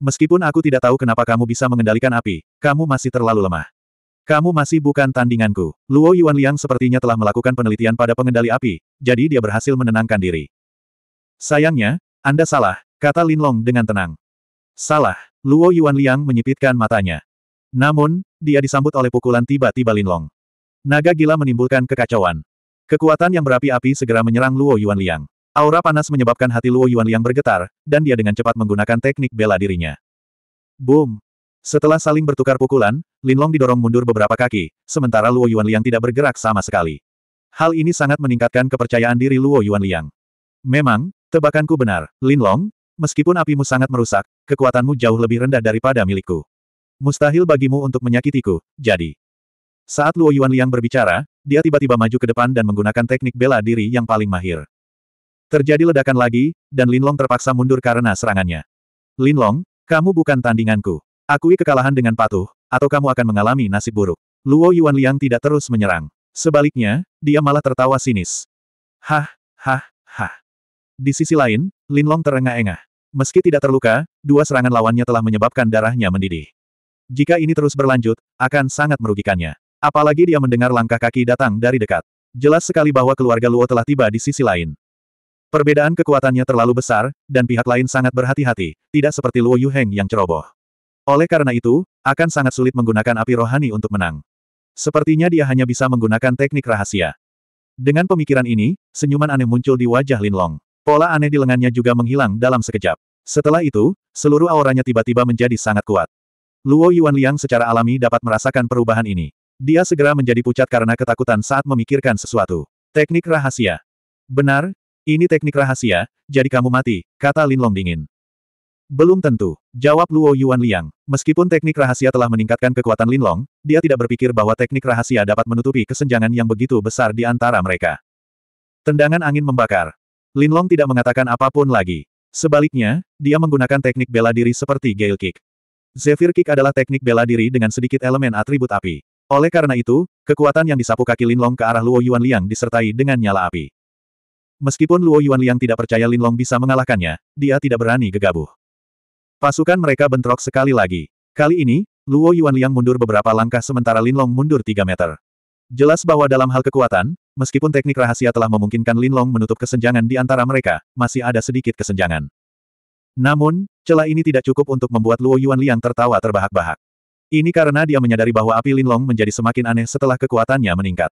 Meskipun aku tidak tahu kenapa kamu bisa mengendalikan api, kamu masih terlalu lemah. Kamu masih bukan tandinganku. Luo Yuanliang sepertinya telah melakukan penelitian pada pengendali api, jadi dia berhasil menenangkan diri. Sayangnya, Anda salah, Kata Linlong dengan tenang. Salah, Luo Yuan Liang menyipitkan matanya. Namun, dia disambut oleh pukulan tiba-tiba Linlong. Naga gila menimbulkan kekacauan. Kekuatan yang berapi-api segera menyerang Luo Yuan Liang. Aura panas menyebabkan hati Luo Yuan Liang bergetar, dan dia dengan cepat menggunakan teknik bela dirinya. Boom! Setelah saling bertukar pukulan, Linlong didorong mundur beberapa kaki, sementara Luo Yuan Liang tidak bergerak sama sekali. Hal ini sangat meningkatkan kepercayaan diri Luo Yuan Liang. Memang, tebakanku benar, Linlong, Meskipun apimu sangat merusak, kekuatanmu jauh lebih rendah daripada milikku. Mustahil bagimu untuk menyakitiku, jadi. Saat Luo Yuan Liang berbicara, dia tiba-tiba maju ke depan dan menggunakan teknik bela diri yang paling mahir. Terjadi ledakan lagi, dan Lin Long terpaksa mundur karena serangannya. Lin Long, kamu bukan tandinganku. Akui kekalahan dengan patuh, atau kamu akan mengalami nasib buruk. Luo Yuan Liang tidak terus menyerang. Sebaliknya, dia malah tertawa sinis. Hah, hah, hah. Di sisi lain, Lin Long terengah-engah. Meski tidak terluka, dua serangan lawannya telah menyebabkan darahnya mendidih. Jika ini terus berlanjut, akan sangat merugikannya. Apalagi dia mendengar langkah kaki datang dari dekat. Jelas sekali bahwa keluarga Luo telah tiba di sisi lain. Perbedaan kekuatannya terlalu besar, dan pihak lain sangat berhati-hati, tidak seperti Luo Yuheng yang ceroboh. Oleh karena itu, akan sangat sulit menggunakan api rohani untuk menang. Sepertinya dia hanya bisa menggunakan teknik rahasia. Dengan pemikiran ini, senyuman aneh muncul di wajah Lin Long. Pola aneh di lengannya juga menghilang dalam sekejap. Setelah itu, seluruh auranya tiba-tiba menjadi sangat kuat. Luo Yuan Liang secara alami dapat merasakan perubahan ini. Dia segera menjadi pucat karena ketakutan saat memikirkan sesuatu. Teknik rahasia. Benar, ini teknik rahasia, jadi kamu mati, kata Lin Long dingin. Belum tentu, jawab Luo Yuan Liang. Meskipun teknik rahasia telah meningkatkan kekuatan Lin Long, dia tidak berpikir bahwa teknik rahasia dapat menutupi kesenjangan yang begitu besar di antara mereka. Tendangan angin membakar. Lin Long tidak mengatakan apapun lagi. Sebaliknya, dia menggunakan teknik bela diri seperti Gale Kick. Zephyr Kick adalah teknik bela diri dengan sedikit elemen atribut api. Oleh karena itu, kekuatan yang disapu kaki Lin Long ke arah Luo Yuanliang disertai dengan nyala api. Meskipun Luo Yuanliang tidak percaya Lin Long bisa mengalahkannya, dia tidak berani gegabah. Pasukan mereka bentrok sekali lagi. Kali ini, Luo Yuanliang mundur beberapa langkah sementara Lin Long mundur 3 meter. Jelas bahwa dalam hal kekuatan, Meskipun teknik rahasia telah memungkinkan Linlong menutup kesenjangan di antara mereka, masih ada sedikit kesenjangan. Namun, celah ini tidak cukup untuk membuat Luo Yuan Liang tertawa terbahak-bahak. Ini karena dia menyadari bahwa api Linlong menjadi semakin aneh setelah kekuatannya meningkat.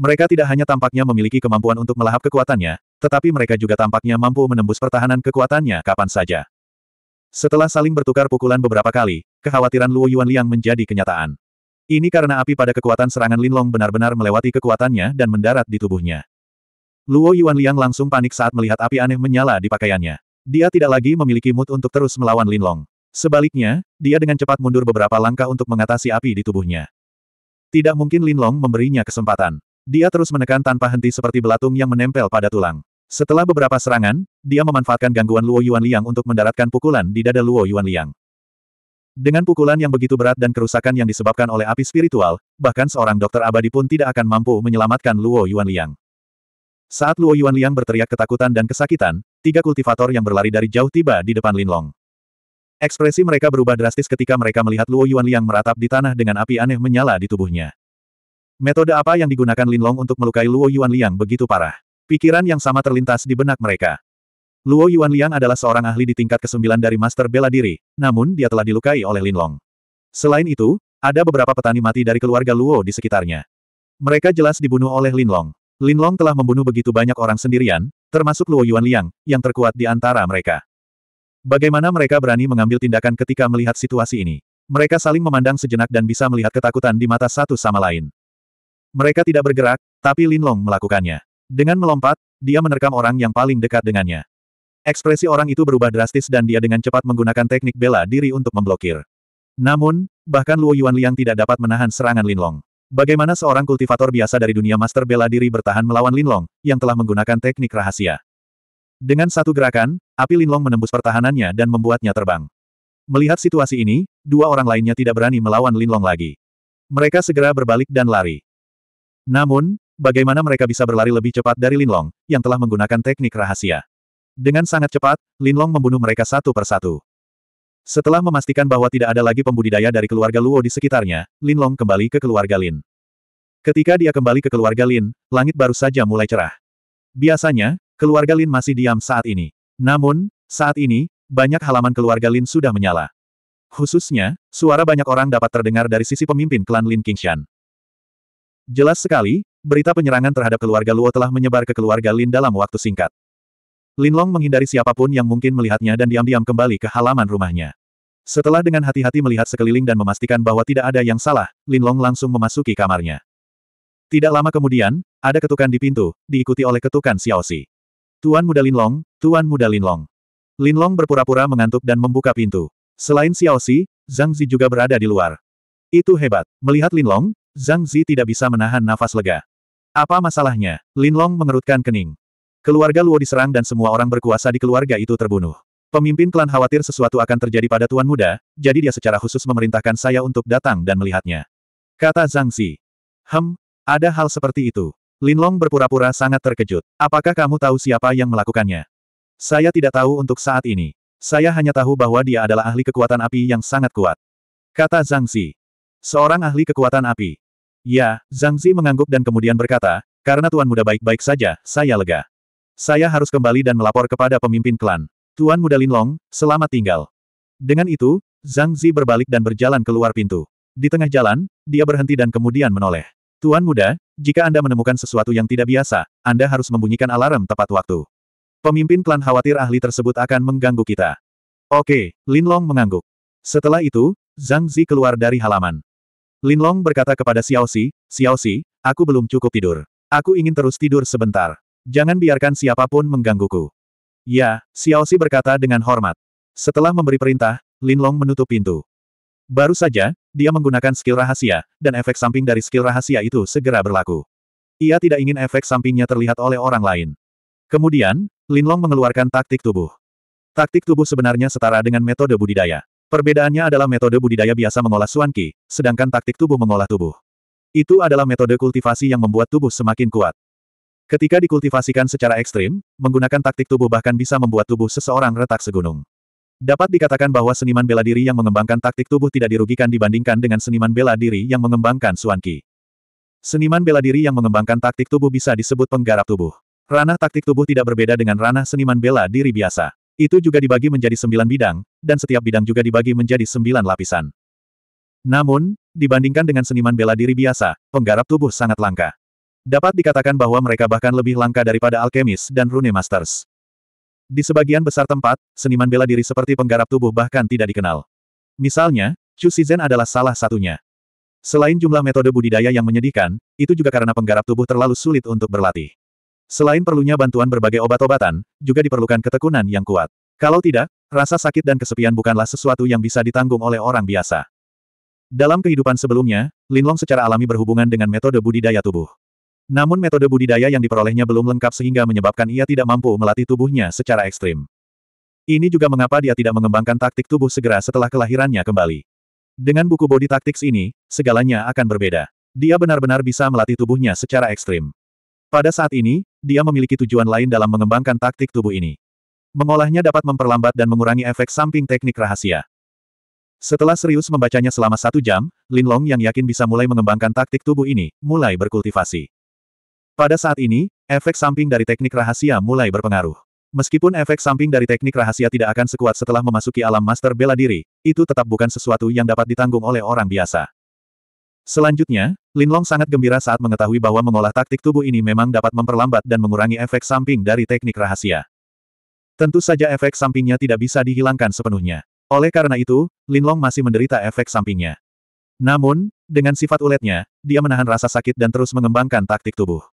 Mereka tidak hanya tampaknya memiliki kemampuan untuk melahap kekuatannya, tetapi mereka juga tampaknya mampu menembus pertahanan kekuatannya kapan saja. Setelah saling bertukar pukulan beberapa kali, kekhawatiran Luo Yuan Liang menjadi kenyataan. Ini karena api pada kekuatan serangan Linlong benar-benar melewati kekuatannya dan mendarat di tubuhnya. Luo Yuan Liang langsung panik saat melihat api aneh menyala di pakaiannya. Dia tidak lagi memiliki mood untuk terus melawan Linlong. Sebaliknya, dia dengan cepat mundur beberapa langkah untuk mengatasi api di tubuhnya. Tidak mungkin Linlong memberinya kesempatan. Dia terus menekan tanpa henti seperti belatung yang menempel pada tulang. Setelah beberapa serangan, dia memanfaatkan gangguan Luo Yuan Liang untuk mendaratkan pukulan di dada Luo Yuan Liang. Dengan pukulan yang begitu berat dan kerusakan yang disebabkan oleh api spiritual, bahkan seorang dokter abadi pun tidak akan mampu menyelamatkan Luo Yuanliang. Saat Luo Yuanliang berteriak ketakutan dan kesakitan, tiga kultivator yang berlari dari jauh tiba di depan Linlong. Ekspresi mereka berubah drastis ketika mereka melihat Luo Yuanliang meratap di tanah dengan api aneh menyala di tubuhnya. Metode apa yang digunakan Linlong untuk melukai Luo Yuanliang begitu parah? Pikiran yang sama terlintas di benak mereka. Luo Yuanliang adalah seorang ahli di tingkat ke-9 dari Master Bela Diri, namun dia telah dilukai oleh Lin Long. Selain itu, ada beberapa petani mati dari keluarga Luo di sekitarnya. Mereka jelas dibunuh oleh Lin Long. Lin Long telah membunuh begitu banyak orang sendirian, termasuk Luo Yuanliang, yang terkuat di antara mereka. Bagaimana mereka berani mengambil tindakan ketika melihat situasi ini? Mereka saling memandang sejenak dan bisa melihat ketakutan di mata satu sama lain. Mereka tidak bergerak, tapi Lin Long melakukannya. Dengan melompat, dia menerkam orang yang paling dekat dengannya. Ekspresi orang itu berubah drastis dan dia dengan cepat menggunakan teknik bela diri untuk memblokir. Namun, bahkan Luo Yuanliang tidak dapat menahan serangan Lin Long. Bagaimana seorang kultivator biasa dari dunia master bela diri bertahan melawan Lin Long yang telah menggunakan teknik rahasia. Dengan satu gerakan, api Lin Long menembus pertahanannya dan membuatnya terbang. Melihat situasi ini, dua orang lainnya tidak berani melawan Lin Long lagi. Mereka segera berbalik dan lari. Namun, bagaimana mereka bisa berlari lebih cepat dari Lin Long yang telah menggunakan teknik rahasia? Dengan sangat cepat, Lin Long membunuh mereka satu persatu. Setelah memastikan bahwa tidak ada lagi pembudidaya dari keluarga Luo di sekitarnya, Lin Long kembali ke keluarga Lin. Ketika dia kembali ke keluarga Lin, langit baru saja mulai cerah. Biasanya, keluarga Lin masih diam saat ini. Namun, saat ini, banyak halaman keluarga Lin sudah menyala. Khususnya, suara banyak orang dapat terdengar dari sisi pemimpin klan Lin Kingshan. Jelas sekali, berita penyerangan terhadap keluarga Luo telah menyebar ke keluarga Lin dalam waktu singkat. Linlong menghindari siapapun yang mungkin melihatnya dan diam-diam kembali ke halaman rumahnya. Setelah dengan hati-hati melihat sekeliling dan memastikan bahwa tidak ada yang salah, Linlong langsung memasuki kamarnya. Tidak lama kemudian, ada ketukan di pintu, diikuti oleh ketukan Xiao Xi. Tuan Muda Linlong, Tuan Muda Linlong. Linlong berpura-pura mengantuk dan membuka pintu. Selain Xiao Xi, Zhang Zi juga berada di luar. Itu hebat. Melihat Linlong, Zhang Zi tidak bisa menahan nafas lega. Apa masalahnya? Linlong mengerutkan kening. Keluarga Luo diserang dan semua orang berkuasa di keluarga itu terbunuh. Pemimpin klan khawatir sesuatu akan terjadi pada Tuan Muda, jadi dia secara khusus memerintahkan saya untuk datang dan melihatnya. Kata Zhang Xi. Hem, ada hal seperti itu. Lin Long berpura-pura sangat terkejut. Apakah kamu tahu siapa yang melakukannya? Saya tidak tahu untuk saat ini. Saya hanya tahu bahwa dia adalah ahli kekuatan api yang sangat kuat. Kata Zhang Xi. Seorang ahli kekuatan api. Ya, Zhang Xi mengangguk dan kemudian berkata, karena Tuan Muda baik-baik saja, saya lega. Saya harus kembali dan melapor kepada pemimpin klan. Tuan Muda Linlong, selamat tinggal. Dengan itu, Zhang Zi berbalik dan berjalan keluar pintu. Di tengah jalan, dia berhenti dan kemudian menoleh. Tuan Muda, jika Anda menemukan sesuatu yang tidak biasa, Anda harus membunyikan alarm tepat waktu. Pemimpin klan khawatir ahli tersebut akan mengganggu kita. Oke, Linlong mengangguk. Setelah itu, Zhang Zi keluar dari halaman. Linlong berkata kepada Xiao Xi, Xiao Xi, aku belum cukup tidur. Aku ingin terus tidur sebentar. Jangan biarkan siapapun menggangguku. Ya, Xiao Xi berkata dengan hormat. Setelah memberi perintah, Lin Long menutup pintu. Baru saja, dia menggunakan skill rahasia, dan efek samping dari skill rahasia itu segera berlaku. Ia tidak ingin efek sampingnya terlihat oleh orang lain. Kemudian, Lin Long mengeluarkan taktik tubuh. Taktik tubuh sebenarnya setara dengan metode budidaya. Perbedaannya adalah metode budidaya biasa mengolah suanki, sedangkan taktik tubuh mengolah tubuh. Itu adalah metode kultivasi yang membuat tubuh semakin kuat. Ketika dikultivasikan secara ekstrim, menggunakan taktik tubuh bahkan bisa membuat tubuh seseorang retak segunung. Dapat dikatakan bahwa seniman bela diri yang mengembangkan taktik tubuh tidak dirugikan dibandingkan dengan seniman bela diri yang mengembangkan suanki. Seniman bela diri yang mengembangkan taktik tubuh bisa disebut penggarap tubuh. Ranah taktik tubuh tidak berbeda dengan ranah seniman bela diri biasa. Itu juga dibagi menjadi sembilan bidang, dan setiap bidang juga dibagi menjadi sembilan lapisan. Namun, dibandingkan dengan seniman bela diri biasa, penggarap tubuh sangat langka. Dapat dikatakan bahwa mereka bahkan lebih langka daripada alkemis dan rune masters. Di sebagian besar tempat, seniman bela diri seperti penggarap tubuh bahkan tidak dikenal. Misalnya, Chu Shizhen adalah salah satunya. Selain jumlah metode budidaya yang menyedihkan, itu juga karena penggarap tubuh terlalu sulit untuk berlatih. Selain perlunya bantuan berbagai obat-obatan, juga diperlukan ketekunan yang kuat. Kalau tidak, rasa sakit dan kesepian bukanlah sesuatu yang bisa ditanggung oleh orang biasa. Dalam kehidupan sebelumnya, Linlong secara alami berhubungan dengan metode budidaya tubuh. Namun metode budidaya yang diperolehnya belum lengkap sehingga menyebabkan ia tidak mampu melatih tubuhnya secara ekstrim. Ini juga mengapa dia tidak mengembangkan taktik tubuh segera setelah kelahirannya kembali. Dengan buku body tactics ini, segalanya akan berbeda. Dia benar-benar bisa melatih tubuhnya secara ekstrim. Pada saat ini, dia memiliki tujuan lain dalam mengembangkan taktik tubuh ini. Mengolahnya dapat memperlambat dan mengurangi efek samping teknik rahasia. Setelah serius membacanya selama satu jam, Lin Long yang yakin bisa mulai mengembangkan taktik tubuh ini, mulai berkultivasi. Pada saat ini, efek samping dari teknik rahasia mulai berpengaruh. Meskipun efek samping dari teknik rahasia tidak akan sekuat setelah memasuki alam master bela diri, itu tetap bukan sesuatu yang dapat ditanggung oleh orang biasa. Selanjutnya, Lin Long sangat gembira saat mengetahui bahwa mengolah taktik tubuh ini memang dapat memperlambat dan mengurangi efek samping dari teknik rahasia. Tentu saja efek sampingnya tidak bisa dihilangkan sepenuhnya. Oleh karena itu, Lin Long masih menderita efek sampingnya. Namun, dengan sifat uletnya, dia menahan rasa sakit dan terus mengembangkan taktik tubuh.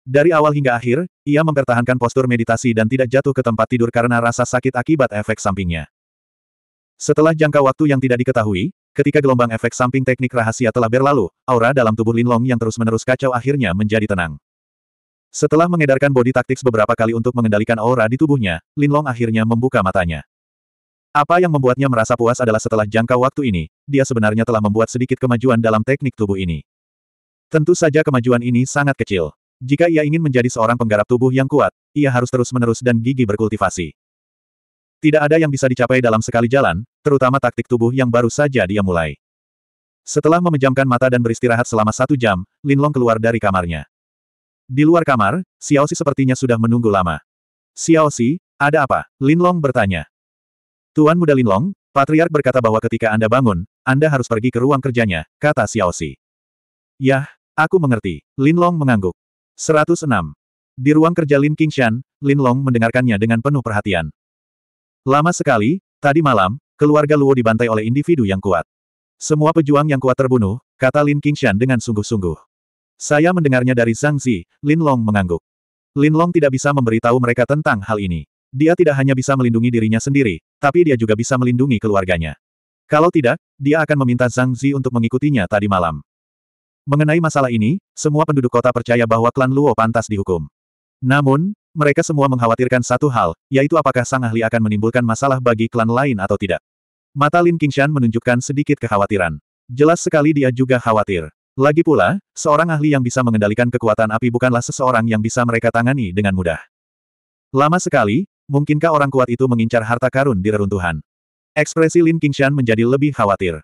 Dari awal hingga akhir, ia mempertahankan postur meditasi dan tidak jatuh ke tempat tidur karena rasa sakit akibat efek sampingnya. Setelah jangka waktu yang tidak diketahui, ketika gelombang efek samping teknik rahasia telah berlalu, aura dalam tubuh Linlong yang terus-menerus kacau akhirnya menjadi tenang. Setelah mengedarkan body tactics beberapa kali untuk mengendalikan aura di tubuhnya, Linlong akhirnya membuka matanya. Apa yang membuatnya merasa puas adalah setelah jangka waktu ini, dia sebenarnya telah membuat sedikit kemajuan dalam teknik tubuh ini. Tentu saja kemajuan ini sangat kecil. Jika ia ingin menjadi seorang penggarap tubuh yang kuat, ia harus terus-menerus dan gigi berkultivasi. Tidak ada yang bisa dicapai dalam sekali jalan, terutama taktik tubuh yang baru saja dia mulai. Setelah memejamkan mata dan beristirahat selama satu jam, Linlong keluar dari kamarnya. Di luar kamar, Xiao Xiaoxi sepertinya sudah menunggu lama. Xiao Xiaoxi, ada apa? Linlong bertanya. Tuan muda Linlong, Patriark berkata bahwa ketika Anda bangun, Anda harus pergi ke ruang kerjanya, kata Xiao Xiaoxi. Yah, aku mengerti. Linlong mengangguk. 106. Di ruang kerja Lin Qingshan, Lin Long mendengarkannya dengan penuh perhatian. Lama sekali, tadi malam, keluarga Luo dibantai oleh individu yang kuat. Semua pejuang yang kuat terbunuh, kata Lin Qingshan dengan sungguh-sungguh. Saya mendengarnya dari Zhang Zi, Lin Long mengangguk. Lin Long tidak bisa memberitahu mereka tentang hal ini. Dia tidak hanya bisa melindungi dirinya sendiri, tapi dia juga bisa melindungi keluarganya. Kalau tidak, dia akan meminta Zhang Zi untuk mengikutinya tadi malam. Mengenai masalah ini, semua penduduk kota percaya bahwa klan Luo pantas dihukum. Namun, mereka semua mengkhawatirkan satu hal, yaitu apakah Sang Ahli akan menimbulkan masalah bagi klan lain atau tidak. Mata Lin Qingshan menunjukkan sedikit kekhawatiran. Jelas sekali dia juga khawatir. Lagi pula, seorang ahli yang bisa mengendalikan kekuatan api bukanlah seseorang yang bisa mereka tangani dengan mudah. Lama sekali, mungkinkah orang kuat itu mengincar harta karun di reruntuhan? Ekspresi Lin Qingshan menjadi lebih khawatir.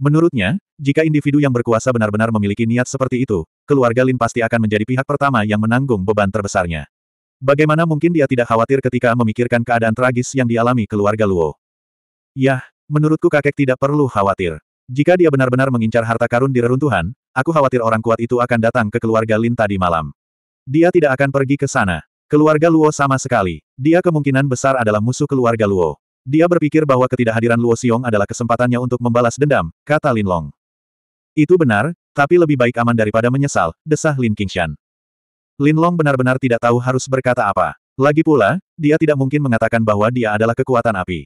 Menurutnya, jika individu yang berkuasa benar-benar memiliki niat seperti itu, keluarga Lin pasti akan menjadi pihak pertama yang menanggung beban terbesarnya. Bagaimana mungkin dia tidak khawatir ketika memikirkan keadaan tragis yang dialami keluarga Luo? Yah, menurutku kakek tidak perlu khawatir. Jika dia benar-benar mengincar harta karun di reruntuhan, aku khawatir orang kuat itu akan datang ke keluarga Lin tadi malam. Dia tidak akan pergi ke sana. Keluarga Luo sama sekali. Dia kemungkinan besar adalah musuh keluarga Luo. Dia berpikir bahwa ketidakhadiran Luo Xiong adalah kesempatannya untuk membalas dendam, kata Lin Long. Itu benar, tapi lebih baik aman daripada menyesal, desah Lin Qingshan. Lin Long benar-benar tidak tahu harus berkata apa. Lagi pula, dia tidak mungkin mengatakan bahwa dia adalah kekuatan api.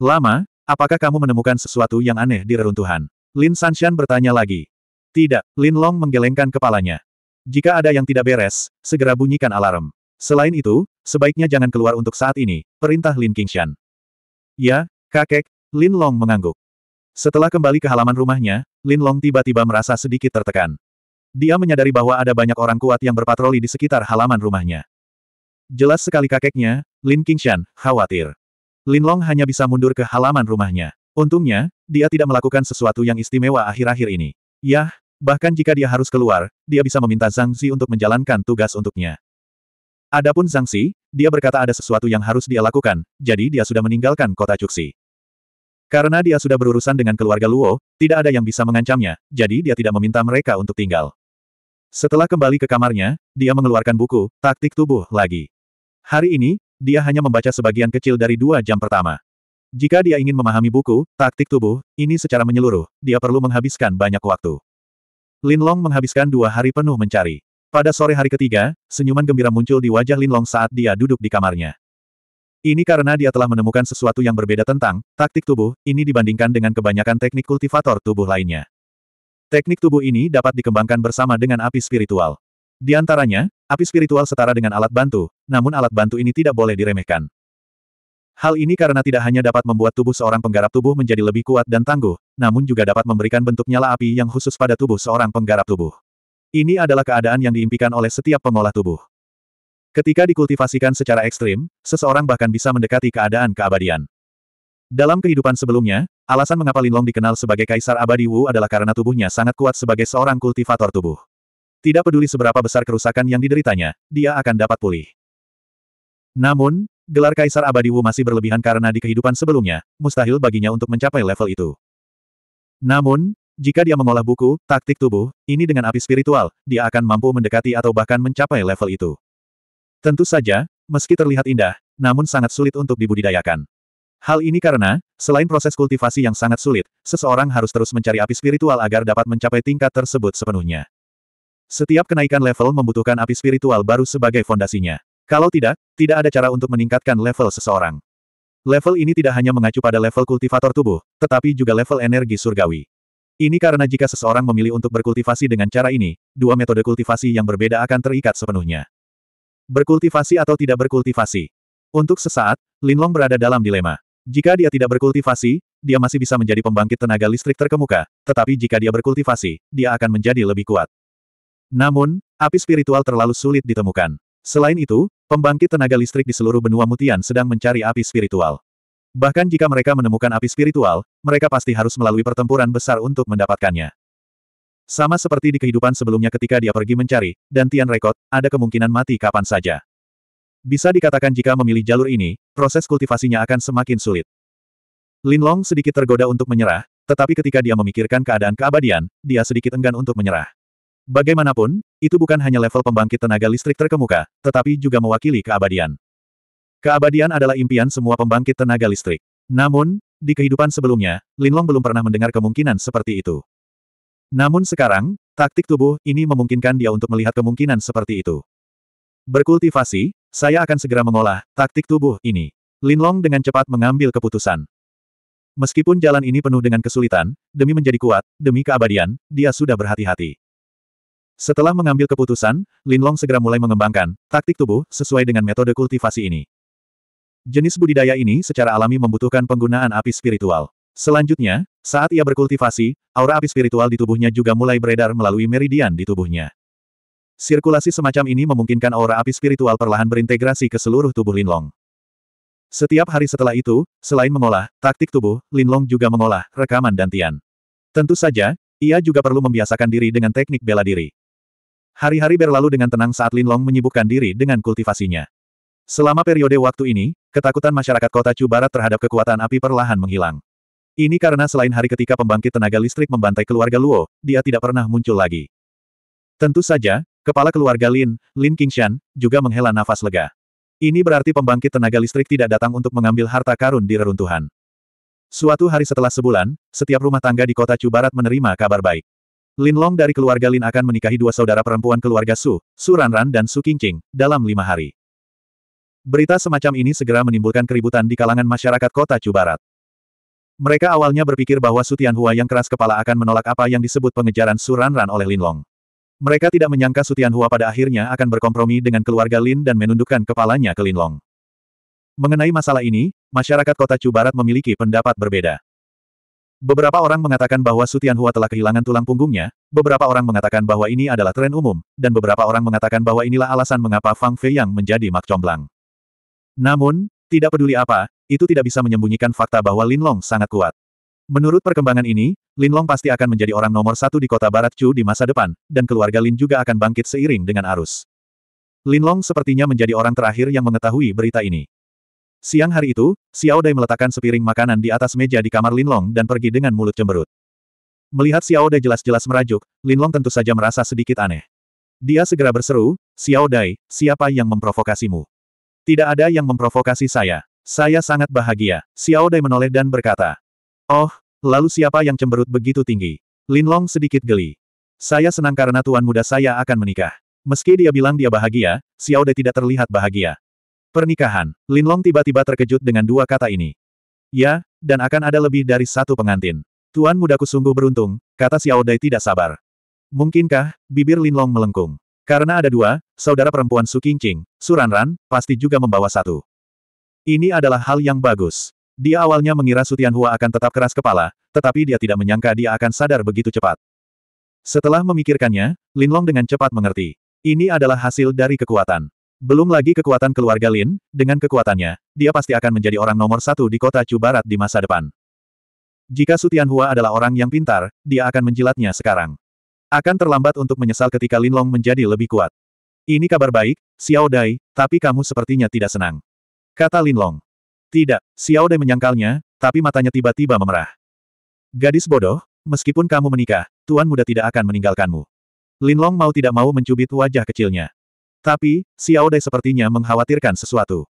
Lama, apakah kamu menemukan sesuatu yang aneh di reruntuhan? Lin Sanshan bertanya lagi. Tidak, Lin Long menggelengkan kepalanya. Jika ada yang tidak beres, segera bunyikan alarm. Selain itu, sebaiknya jangan keluar untuk saat ini, perintah Lin Qingshan. Ya, kakek, Lin Long mengangguk. Setelah kembali ke halaman rumahnya, Lin Long tiba-tiba merasa sedikit tertekan. Dia menyadari bahwa ada banyak orang kuat yang berpatroli di sekitar halaman rumahnya. Jelas sekali kakeknya, Lin Qingshan, khawatir. Lin Long hanya bisa mundur ke halaman rumahnya. Untungnya, dia tidak melakukan sesuatu yang istimewa akhir-akhir ini. Yah, bahkan jika dia harus keluar, dia bisa meminta Zhang Zi untuk menjalankan tugas untuknya. Adapun Zhang Xi, dia berkata ada sesuatu yang harus dia lakukan, jadi dia sudah meninggalkan kota Cuxi. Karena dia sudah berurusan dengan keluarga Luo, tidak ada yang bisa mengancamnya, jadi dia tidak meminta mereka untuk tinggal. Setelah kembali ke kamarnya, dia mengeluarkan buku, Taktik Tubuh, lagi. Hari ini, dia hanya membaca sebagian kecil dari dua jam pertama. Jika dia ingin memahami buku, Taktik Tubuh, ini secara menyeluruh, dia perlu menghabiskan banyak waktu. Lin Long menghabiskan dua hari penuh mencari. Pada sore hari ketiga, senyuman gembira muncul di wajah Lin Long saat dia duduk di kamarnya. Ini karena dia telah menemukan sesuatu yang berbeda tentang taktik tubuh, ini dibandingkan dengan kebanyakan teknik kultivator tubuh lainnya. Teknik tubuh ini dapat dikembangkan bersama dengan api spiritual. Di antaranya, api spiritual setara dengan alat bantu, namun alat bantu ini tidak boleh diremehkan. Hal ini karena tidak hanya dapat membuat tubuh seorang penggarap tubuh menjadi lebih kuat dan tangguh, namun juga dapat memberikan bentuk nyala api yang khusus pada tubuh seorang penggarap tubuh. Ini adalah keadaan yang diimpikan oleh setiap pengolah tubuh. Ketika dikultivasikan secara ekstrim, seseorang bahkan bisa mendekati keadaan keabadian. Dalam kehidupan sebelumnya, alasan mengapa Linlong dikenal sebagai Kaisar Abadi Wu adalah karena tubuhnya sangat kuat sebagai seorang kultivator tubuh. Tidak peduli seberapa besar kerusakan yang dideritanya, dia akan dapat pulih. Namun, gelar Kaisar Abadi Wu masih berlebihan karena di kehidupan sebelumnya, mustahil baginya untuk mencapai level itu. Namun, jika dia mengolah buku, taktik tubuh, ini dengan api spiritual, dia akan mampu mendekati atau bahkan mencapai level itu. Tentu saja, meski terlihat indah, namun sangat sulit untuk dibudidayakan. Hal ini karena, selain proses kultivasi yang sangat sulit, seseorang harus terus mencari api spiritual agar dapat mencapai tingkat tersebut sepenuhnya. Setiap kenaikan level membutuhkan api spiritual baru sebagai fondasinya. Kalau tidak, tidak ada cara untuk meningkatkan level seseorang. Level ini tidak hanya mengacu pada level kultivator tubuh, tetapi juga level energi surgawi. Ini karena jika seseorang memilih untuk berkultivasi dengan cara ini, dua metode kultivasi yang berbeda akan terikat sepenuhnya. Berkultivasi atau tidak berkultivasi. Untuk sesaat, Linlong berada dalam dilema. Jika dia tidak berkultivasi, dia masih bisa menjadi pembangkit tenaga listrik terkemuka, tetapi jika dia berkultivasi, dia akan menjadi lebih kuat. Namun, api spiritual terlalu sulit ditemukan. Selain itu, pembangkit tenaga listrik di seluruh benua mutian sedang mencari api spiritual. Bahkan jika mereka menemukan api spiritual, mereka pasti harus melalui pertempuran besar untuk mendapatkannya. Sama seperti di kehidupan sebelumnya ketika dia pergi mencari, dan Tian Rekod, ada kemungkinan mati kapan saja. Bisa dikatakan jika memilih jalur ini, proses kultivasinya akan semakin sulit. Lin Long sedikit tergoda untuk menyerah, tetapi ketika dia memikirkan keadaan keabadian, dia sedikit enggan untuk menyerah. Bagaimanapun, itu bukan hanya level pembangkit tenaga listrik terkemuka, tetapi juga mewakili keabadian. Keabadian adalah impian semua pembangkit tenaga listrik. Namun, di kehidupan sebelumnya, Linlong belum pernah mendengar kemungkinan seperti itu. Namun sekarang, taktik tubuh ini memungkinkan dia untuk melihat kemungkinan seperti itu. Berkultivasi, saya akan segera mengolah taktik tubuh ini. Linlong dengan cepat mengambil keputusan. Meskipun jalan ini penuh dengan kesulitan, demi menjadi kuat, demi keabadian, dia sudah berhati-hati. Setelah mengambil keputusan, Linlong segera mulai mengembangkan taktik tubuh sesuai dengan metode kultivasi ini. Jenis budidaya ini secara alami membutuhkan penggunaan api spiritual. Selanjutnya, saat ia berkultivasi, aura api spiritual di tubuhnya juga mulai beredar melalui meridian di tubuhnya. Sirkulasi semacam ini memungkinkan aura api spiritual perlahan berintegrasi ke seluruh tubuh Linlong. Setiap hari setelah itu, selain mengolah taktik tubuh, Linlong juga mengolah rekaman dan tian. Tentu saja, ia juga perlu membiasakan diri dengan teknik bela diri. Hari-hari berlalu dengan tenang saat Linlong menyibukkan diri dengan kultivasinya. Selama periode waktu ini, ketakutan masyarakat kota Chu Barat terhadap kekuatan api perlahan menghilang. Ini karena selain hari ketika pembangkit tenaga listrik membantai keluarga Luo, dia tidak pernah muncul lagi. Tentu saja, kepala keluarga Lin, Lin Qingshan, juga menghela nafas lega. Ini berarti pembangkit tenaga listrik tidak datang untuk mengambil harta karun di reruntuhan. Suatu hari setelah sebulan, setiap rumah tangga di kota Chu Barat menerima kabar baik. Lin Long dari keluarga Lin akan menikahi dua saudara perempuan keluarga Su, Su Ranran dan Su Qingqing, dalam lima hari. Berita semacam ini segera menimbulkan keributan di kalangan masyarakat kota Cubarat. Mereka awalnya berpikir bahwa Sutian Hua yang keras kepala akan menolak apa yang disebut pengejaran Suranran oleh Linlong. Mereka tidak menyangka Sutian Hua pada akhirnya akan berkompromi dengan keluarga Lin dan menundukkan kepalanya ke Linlong. Mengenai masalah ini, masyarakat kota Cubarat memiliki pendapat berbeda. Beberapa orang mengatakan bahwa Sutian Hua telah kehilangan tulang punggungnya, beberapa orang mengatakan bahwa ini adalah tren umum, dan beberapa orang mengatakan bahwa inilah alasan mengapa Fang Fei yang menjadi mak comblang. Namun, tidak peduli apa, itu tidak bisa menyembunyikan fakta bahwa Linlong sangat kuat. Menurut perkembangan ini, Linlong pasti akan menjadi orang nomor satu di kota barat Chu di masa depan, dan keluarga Lin juga akan bangkit seiring dengan arus. Linlong sepertinya menjadi orang terakhir yang mengetahui berita ini. Siang hari itu, Xiao Dai meletakkan sepiring makanan di atas meja di kamar Linlong dan pergi dengan mulut cemberut. Melihat Xiao Dai jelas-jelas merajuk, Linlong tentu saja merasa sedikit aneh. Dia segera berseru, Xiao Dai, siapa yang memprovokasimu? Tidak ada yang memprovokasi saya. Saya sangat bahagia. Xiao Dai menoleh dan berkata. Oh, lalu siapa yang cemberut begitu tinggi? Lin Long sedikit geli. Saya senang karena tuan muda saya akan menikah. Meski dia bilang dia bahagia, Xiao Dai tidak terlihat bahagia. Pernikahan, Lin Long tiba-tiba terkejut dengan dua kata ini. Ya, dan akan ada lebih dari satu pengantin. Tuan mudaku sungguh beruntung, kata Xiao Dai tidak sabar. Mungkinkah, bibir Lin Long melengkung. Karena ada dua, saudara perempuan Su Qingqing, Suranran, pasti juga membawa satu. Ini adalah hal yang bagus. Dia awalnya mengira Su Tianhua akan tetap keras kepala, tetapi dia tidak menyangka dia akan sadar begitu cepat. Setelah memikirkannya, Lin Long dengan cepat mengerti. Ini adalah hasil dari kekuatan. Belum lagi kekuatan keluarga Lin, dengan kekuatannya, dia pasti akan menjadi orang nomor satu di kota Chu Barat di masa depan. Jika Su Tianhua adalah orang yang pintar, dia akan menjilatnya sekarang. Akan terlambat untuk menyesal ketika Linlong menjadi lebih kuat. Ini kabar baik, Xiao Dai, tapi kamu sepertinya tidak senang. Kata Linlong. Tidak, Xiao Dai menyangkalnya, tapi matanya tiba-tiba memerah. Gadis bodoh, meskipun kamu menikah, tuan muda tidak akan meninggalkanmu. Linlong mau tidak mau mencubit wajah kecilnya. Tapi, Xiao Dai sepertinya mengkhawatirkan sesuatu.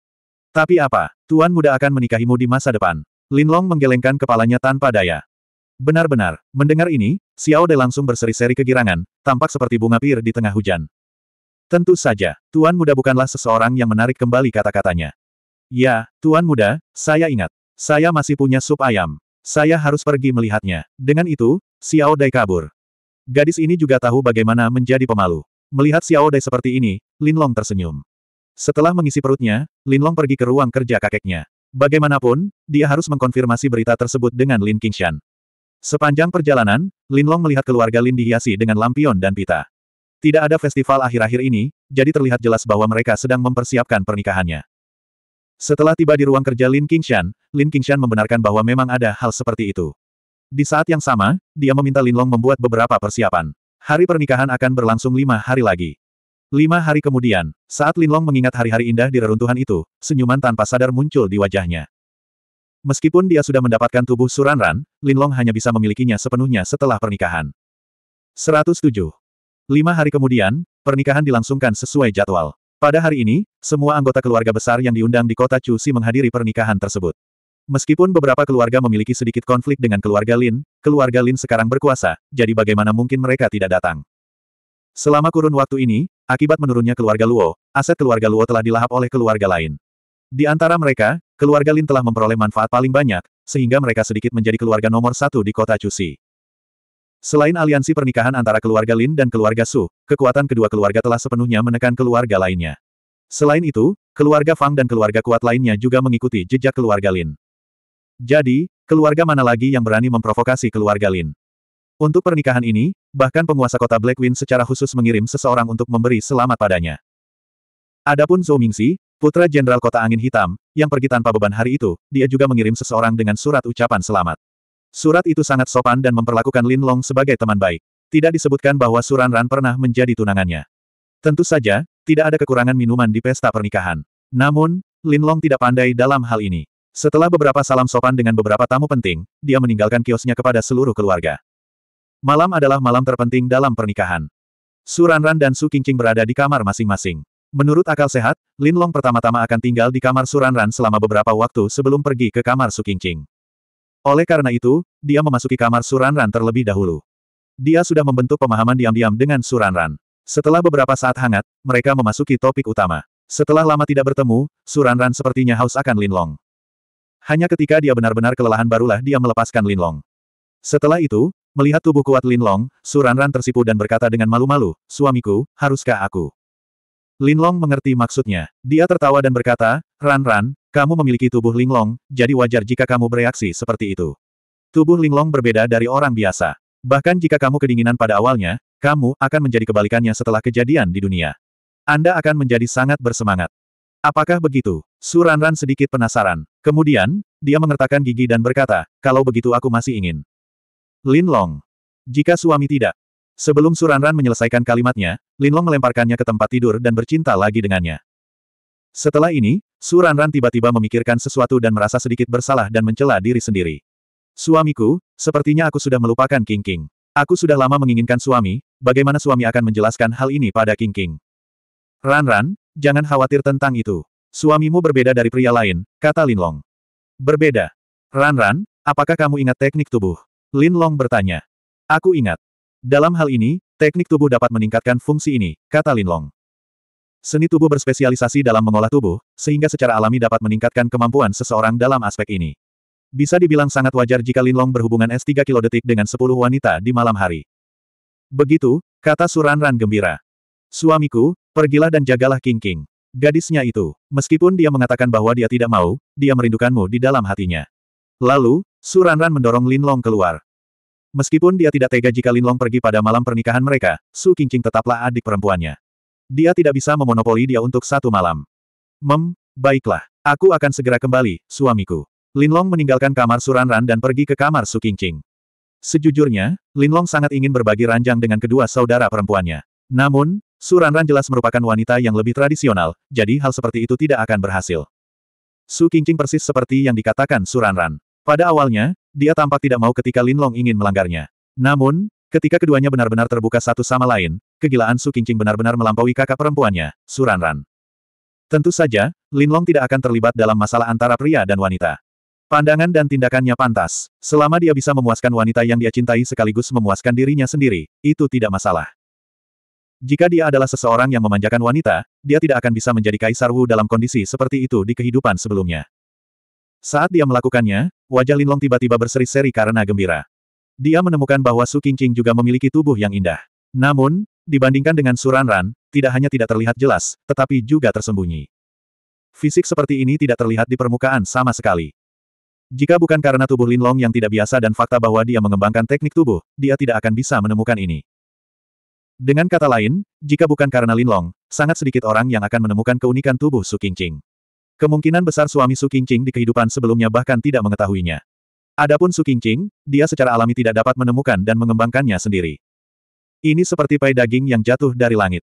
Tapi apa, tuan muda akan menikahimu di masa depan. Linlong menggelengkan kepalanya tanpa daya. Benar-benar, mendengar ini, Xiao De langsung berseri-seri kegirangan, tampak seperti bunga pir di tengah hujan. Tentu saja, Tuan Muda bukanlah seseorang yang menarik kembali kata-katanya. Ya, Tuan Muda, saya ingat. Saya masih punya sup ayam. Saya harus pergi melihatnya. Dengan itu, Xiao Dai kabur. Gadis ini juga tahu bagaimana menjadi pemalu. Melihat Xiao Dai seperti ini, Lin Long tersenyum. Setelah mengisi perutnya, Lin Long pergi ke ruang kerja kakeknya. Bagaimanapun, dia harus mengkonfirmasi berita tersebut dengan Lin Qingshan. Sepanjang perjalanan, Lin Long melihat keluarga Lin dihiasi dengan lampion dan pita. Tidak ada festival akhir-akhir ini, jadi terlihat jelas bahwa mereka sedang mempersiapkan pernikahannya. Setelah tiba di ruang kerja Lin Qingshan, Lin Qingshan membenarkan bahwa memang ada hal seperti itu. Di saat yang sama, dia meminta Lin Long membuat beberapa persiapan. Hari pernikahan akan berlangsung lima hari lagi. Lima hari kemudian, saat Lin Long mengingat hari-hari indah di reruntuhan itu, senyuman tanpa sadar muncul di wajahnya. Meskipun dia sudah mendapatkan tubuh Suranran, Linlong hanya bisa memilikinya sepenuhnya setelah pernikahan. 107. Lima hari kemudian, pernikahan dilangsungkan sesuai jadwal. Pada hari ini, semua anggota keluarga besar yang diundang di kota Si menghadiri pernikahan tersebut. Meskipun beberapa keluarga memiliki sedikit konflik dengan keluarga Lin, keluarga Lin sekarang berkuasa, jadi bagaimana mungkin mereka tidak datang? Selama kurun waktu ini, akibat menurunnya keluarga Luo, aset keluarga Luo telah dilahap oleh keluarga lain. Di antara mereka, keluarga Lin telah memperoleh manfaat paling banyak, sehingga mereka sedikit menjadi keluarga nomor satu di kota Cusi. Selain aliansi pernikahan antara keluarga Lin dan keluarga Su, kekuatan kedua keluarga telah sepenuhnya menekan keluarga lainnya. Selain itu, keluarga Fang dan keluarga kuat lainnya juga mengikuti jejak keluarga Lin. Jadi, keluarga mana lagi yang berani memprovokasi keluarga Lin? Untuk pernikahan ini, bahkan penguasa kota Blackwind secara khusus mengirim seseorang untuk memberi selamat padanya. Adapun Zhou Mingxi, Putra Jenderal Kota Angin Hitam, yang pergi tanpa beban hari itu, dia juga mengirim seseorang dengan surat ucapan selamat. Surat itu sangat sopan dan memperlakukan Lin Long sebagai teman baik. Tidak disebutkan bahwa Suran Ran pernah menjadi tunangannya. Tentu saja, tidak ada kekurangan minuman di pesta pernikahan. Namun, Lin Long tidak pandai dalam hal ini. Setelah beberapa salam sopan dengan beberapa tamu penting, dia meninggalkan kiosnya kepada seluruh keluarga. Malam adalah malam terpenting dalam pernikahan. Suran Ran dan Su Qingqing berada di kamar masing-masing. Menurut akal sehat, Lin Long pertama-tama akan tinggal di kamar Suranran selama beberapa waktu sebelum pergi ke kamar Su Qingqing. Oleh karena itu, dia memasuki kamar Suranran terlebih dahulu. Dia sudah membentuk pemahaman diam-diam dengan Suranran. Setelah beberapa saat hangat, mereka memasuki topik utama. Setelah lama tidak bertemu, Suranran sepertinya haus akan Lin Long. Hanya ketika dia benar-benar kelelahan barulah dia melepaskan Lin Long. Setelah itu, melihat tubuh kuat Lin Long, Suranran tersipu dan berkata dengan malu-malu, suamiku, haruskah aku Linglong mengerti maksudnya. Dia tertawa dan berkata, Ran Ran, kamu memiliki tubuh Linglong, jadi wajar jika kamu bereaksi seperti itu. Tubuh Linglong berbeda dari orang biasa. Bahkan jika kamu kedinginan pada awalnya, kamu akan menjadi kebalikannya setelah kejadian di dunia. Anda akan menjadi sangat bersemangat. Apakah begitu? Su Ran Ran sedikit penasaran. Kemudian, dia mengertakkan gigi dan berkata, kalau begitu aku masih ingin. Linlong. Jika suami tidak, Sebelum Suranran menyelesaikan kalimatnya, Linlong melemparkannya ke tempat tidur dan bercinta lagi dengannya. Setelah ini, Suranran tiba-tiba memikirkan sesuatu dan merasa sedikit bersalah dan mencela diri sendiri. Suamiku, sepertinya aku sudah melupakan King King. Aku sudah lama menginginkan suami, bagaimana suami akan menjelaskan hal ini pada King King? Ranran, jangan khawatir tentang itu. Suamimu berbeda dari pria lain, kata Linlong. Berbeda. Ranran, apakah kamu ingat teknik tubuh? Linlong bertanya. Aku ingat. Dalam hal ini, teknik tubuh dapat meningkatkan fungsi ini, kata Linlong. Seni tubuh berspesialisasi dalam mengolah tubuh, sehingga secara alami dapat meningkatkan kemampuan seseorang dalam aspek ini. Bisa dibilang sangat wajar jika Linlong berhubungan S3 kilodetik dengan 10 wanita di malam hari. Begitu, kata Suranran gembira. Suamiku, pergilah dan jagalah King King. Gadisnya itu, meskipun dia mengatakan bahwa dia tidak mau, dia merindukanmu di dalam hatinya. Lalu, Suranran mendorong Linlong keluar. Meskipun dia tidak tega jika Linlong pergi pada malam pernikahan mereka, Su Qingqing tetaplah adik perempuannya. Dia tidak bisa memonopoli dia untuk satu malam. Mem, baiklah. Aku akan segera kembali, suamiku. Linlong meninggalkan kamar Suranran dan pergi ke kamar Su Qingqing. Sejujurnya, Linlong sangat ingin berbagi ranjang dengan kedua saudara perempuannya. Namun, Suranran jelas merupakan wanita yang lebih tradisional, jadi hal seperti itu tidak akan berhasil. Su Qingqing persis seperti yang dikatakan Suranran. Pada awalnya, dia tampak tidak mau ketika Linlong ingin melanggarnya. Namun, ketika keduanya benar-benar terbuka satu sama lain, kegilaan Su Qingqing benar-benar melampaui kakak perempuannya, Suranran. Tentu saja, Linlong tidak akan terlibat dalam masalah antara pria dan wanita. Pandangan dan tindakannya pantas. Selama dia bisa memuaskan wanita yang dia cintai sekaligus memuaskan dirinya sendiri, itu tidak masalah. Jika dia adalah seseorang yang memanjakan wanita, dia tidak akan bisa menjadi Kaisar Wu dalam kondisi seperti itu di kehidupan sebelumnya. Saat dia melakukannya, wajah Linlong tiba-tiba berseri-seri karena gembira. Dia menemukan bahwa Su Qingqing juga memiliki tubuh yang indah. Namun, dibandingkan dengan Suranran, tidak hanya tidak terlihat jelas, tetapi juga tersembunyi. Fisik seperti ini tidak terlihat di permukaan sama sekali. Jika bukan karena tubuh Linlong yang tidak biasa dan fakta bahwa dia mengembangkan teknik tubuh, dia tidak akan bisa menemukan ini. Dengan kata lain, jika bukan karena Linlong, sangat sedikit orang yang akan menemukan keunikan tubuh Su Qingqing. Kemungkinan besar suami Su Qingqing di kehidupan sebelumnya bahkan tidak mengetahuinya. Adapun Su Qingqing, dia secara alami tidak dapat menemukan dan mengembangkannya sendiri. Ini seperti pai daging yang jatuh dari langit.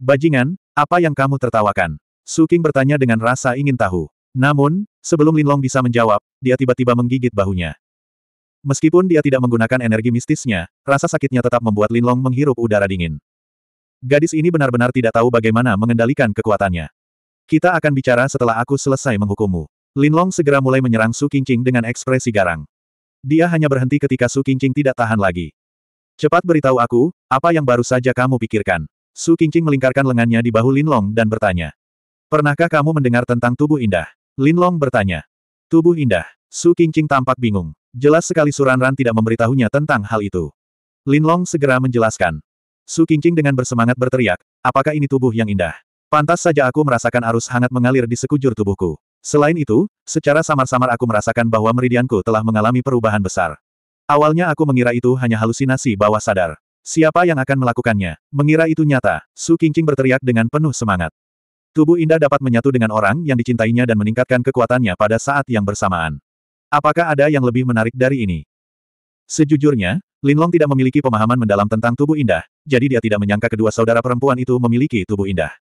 Bajingan, apa yang kamu tertawakan? Su Qing bertanya dengan rasa ingin tahu. Namun, sebelum Lin Long bisa menjawab, dia tiba-tiba menggigit bahunya. Meskipun dia tidak menggunakan energi mistisnya, rasa sakitnya tetap membuat Lin Long menghirup udara dingin. Gadis ini benar-benar tidak tahu bagaimana mengendalikan kekuatannya. Kita akan bicara setelah aku selesai menghukummu. Linlong segera mulai menyerang Su Qingqing dengan ekspresi garang. Dia hanya berhenti ketika Su Qingqing tidak tahan lagi. Cepat beritahu aku, apa yang baru saja kamu pikirkan. Su Qingqing melingkarkan lengannya di bahu Linlong dan bertanya. Pernahkah kamu mendengar tentang tubuh indah? Linlong bertanya. Tubuh indah. Su Qingqing tampak bingung. Jelas sekali Suranran tidak memberitahunya tentang hal itu. Linlong segera menjelaskan. Su Qingqing dengan bersemangat berteriak, apakah ini tubuh yang indah? Pantas saja aku merasakan arus hangat mengalir di sekujur tubuhku. Selain itu, secara samar-samar aku merasakan bahwa meridianku telah mengalami perubahan besar. Awalnya aku mengira itu hanya halusinasi bawah sadar. Siapa yang akan melakukannya? Mengira itu nyata, Su Qingqing berteriak dengan penuh semangat. Tubuh indah dapat menyatu dengan orang yang dicintainya dan meningkatkan kekuatannya pada saat yang bersamaan. Apakah ada yang lebih menarik dari ini? Sejujurnya, Lin Long tidak memiliki pemahaman mendalam tentang tubuh indah, jadi dia tidak menyangka kedua saudara perempuan itu memiliki tubuh indah.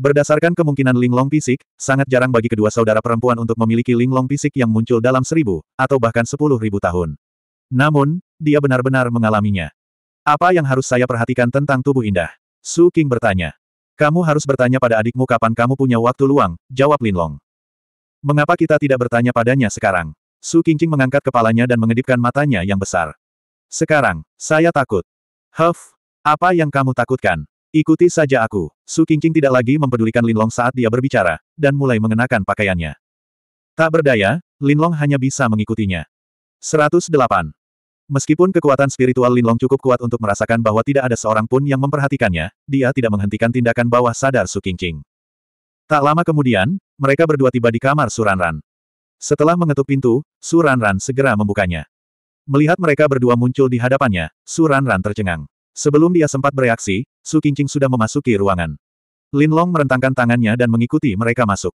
Berdasarkan kemungkinan linglong fisik, sangat jarang bagi kedua saudara perempuan untuk memiliki linglong fisik yang muncul dalam seribu, atau bahkan sepuluh ribu tahun. Namun, dia benar-benar mengalaminya. Apa yang harus saya perhatikan tentang tubuh indah? Su King bertanya. Kamu harus bertanya pada adikmu kapan kamu punya waktu luang, jawab Linlong. Mengapa kita tidak bertanya padanya sekarang? Su Qingqing mengangkat kepalanya dan mengedipkan matanya yang besar. Sekarang, saya takut. Huff, apa yang kamu takutkan? Ikuti saja aku. Su Qingqing tidak lagi mempedulikan Linlong saat dia berbicara, dan mulai mengenakan pakaiannya. Tak berdaya, Linlong hanya bisa mengikutinya. 108. Meskipun kekuatan spiritual Linlong cukup kuat untuk merasakan bahwa tidak ada seorang pun yang memperhatikannya, dia tidak menghentikan tindakan bawah sadar Su Qingqing. Tak lama kemudian, mereka berdua tiba di kamar Suranran. Setelah mengetuk pintu, Suranran segera membukanya. Melihat mereka berdua muncul di hadapannya, Suranran tercengang. Sebelum dia sempat bereaksi, Su Qingqing sudah memasuki ruangan. Lin Long merentangkan tangannya dan mengikuti mereka masuk.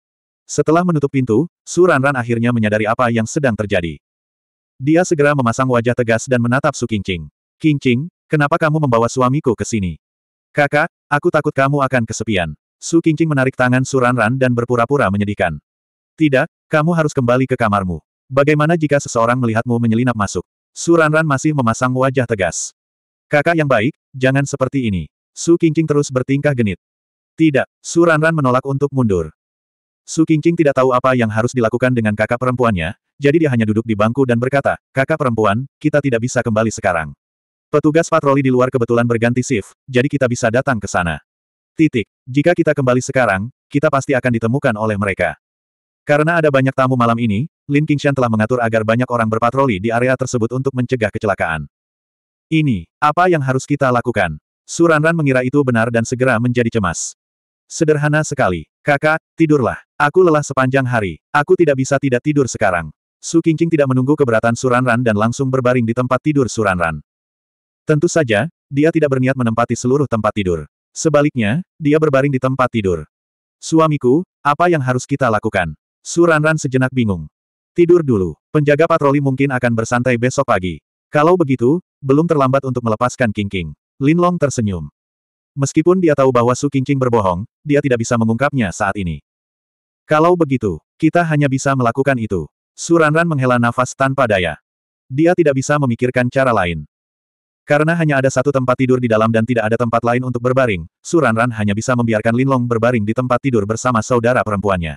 Setelah menutup pintu, Su Ranran akhirnya menyadari apa yang sedang terjadi. Dia segera memasang wajah tegas dan menatap Su Qingqing. Qingqing, kenapa kamu membawa suamiku ke sini? Kakak, aku takut kamu akan kesepian. Su Qingqing menarik tangan Su Ranran dan berpura-pura menyedihkan. Tidak, kamu harus kembali ke kamarmu. Bagaimana jika seseorang melihatmu menyelinap masuk? Su Ranran masih memasang wajah tegas. Kakak yang baik, jangan seperti ini. Su Qingqing terus bertingkah genit. Tidak, Su Ranran menolak untuk mundur. Su Qingqing tidak tahu apa yang harus dilakukan dengan kakak perempuannya, jadi dia hanya duduk di bangku dan berkata, kakak perempuan, kita tidak bisa kembali sekarang. Petugas patroli di luar kebetulan berganti shift, jadi kita bisa datang ke sana. Titik, jika kita kembali sekarang, kita pasti akan ditemukan oleh mereka. Karena ada banyak tamu malam ini, Lin Qingshan telah mengatur agar banyak orang berpatroli di area tersebut untuk mencegah kecelakaan. Ini, apa yang harus kita lakukan? Suranran mengira itu benar dan segera menjadi cemas. Sederhana sekali. Kakak, tidurlah. Aku lelah sepanjang hari. Aku tidak bisa tidak tidur sekarang. Su Qingqing tidak menunggu keberatan Suranran dan langsung berbaring di tempat tidur Suranran. Tentu saja, dia tidak berniat menempati seluruh tempat tidur. Sebaliknya, dia berbaring di tempat tidur. Suamiku, apa yang harus kita lakukan? Suranran sejenak bingung. Tidur dulu. Penjaga patroli mungkin akan bersantai besok pagi. Kalau begitu, belum terlambat untuk melepaskan Qingqing. Linlong tersenyum. Meskipun dia tahu bahwa Su Qingqing berbohong, dia tidak bisa mengungkapnya saat ini. Kalau begitu, kita hanya bisa melakukan itu. Suranran menghela nafas tanpa daya. Dia tidak bisa memikirkan cara lain. Karena hanya ada satu tempat tidur di dalam dan tidak ada tempat lain untuk berbaring, Suranran hanya bisa membiarkan Linlong berbaring di tempat tidur bersama saudara perempuannya.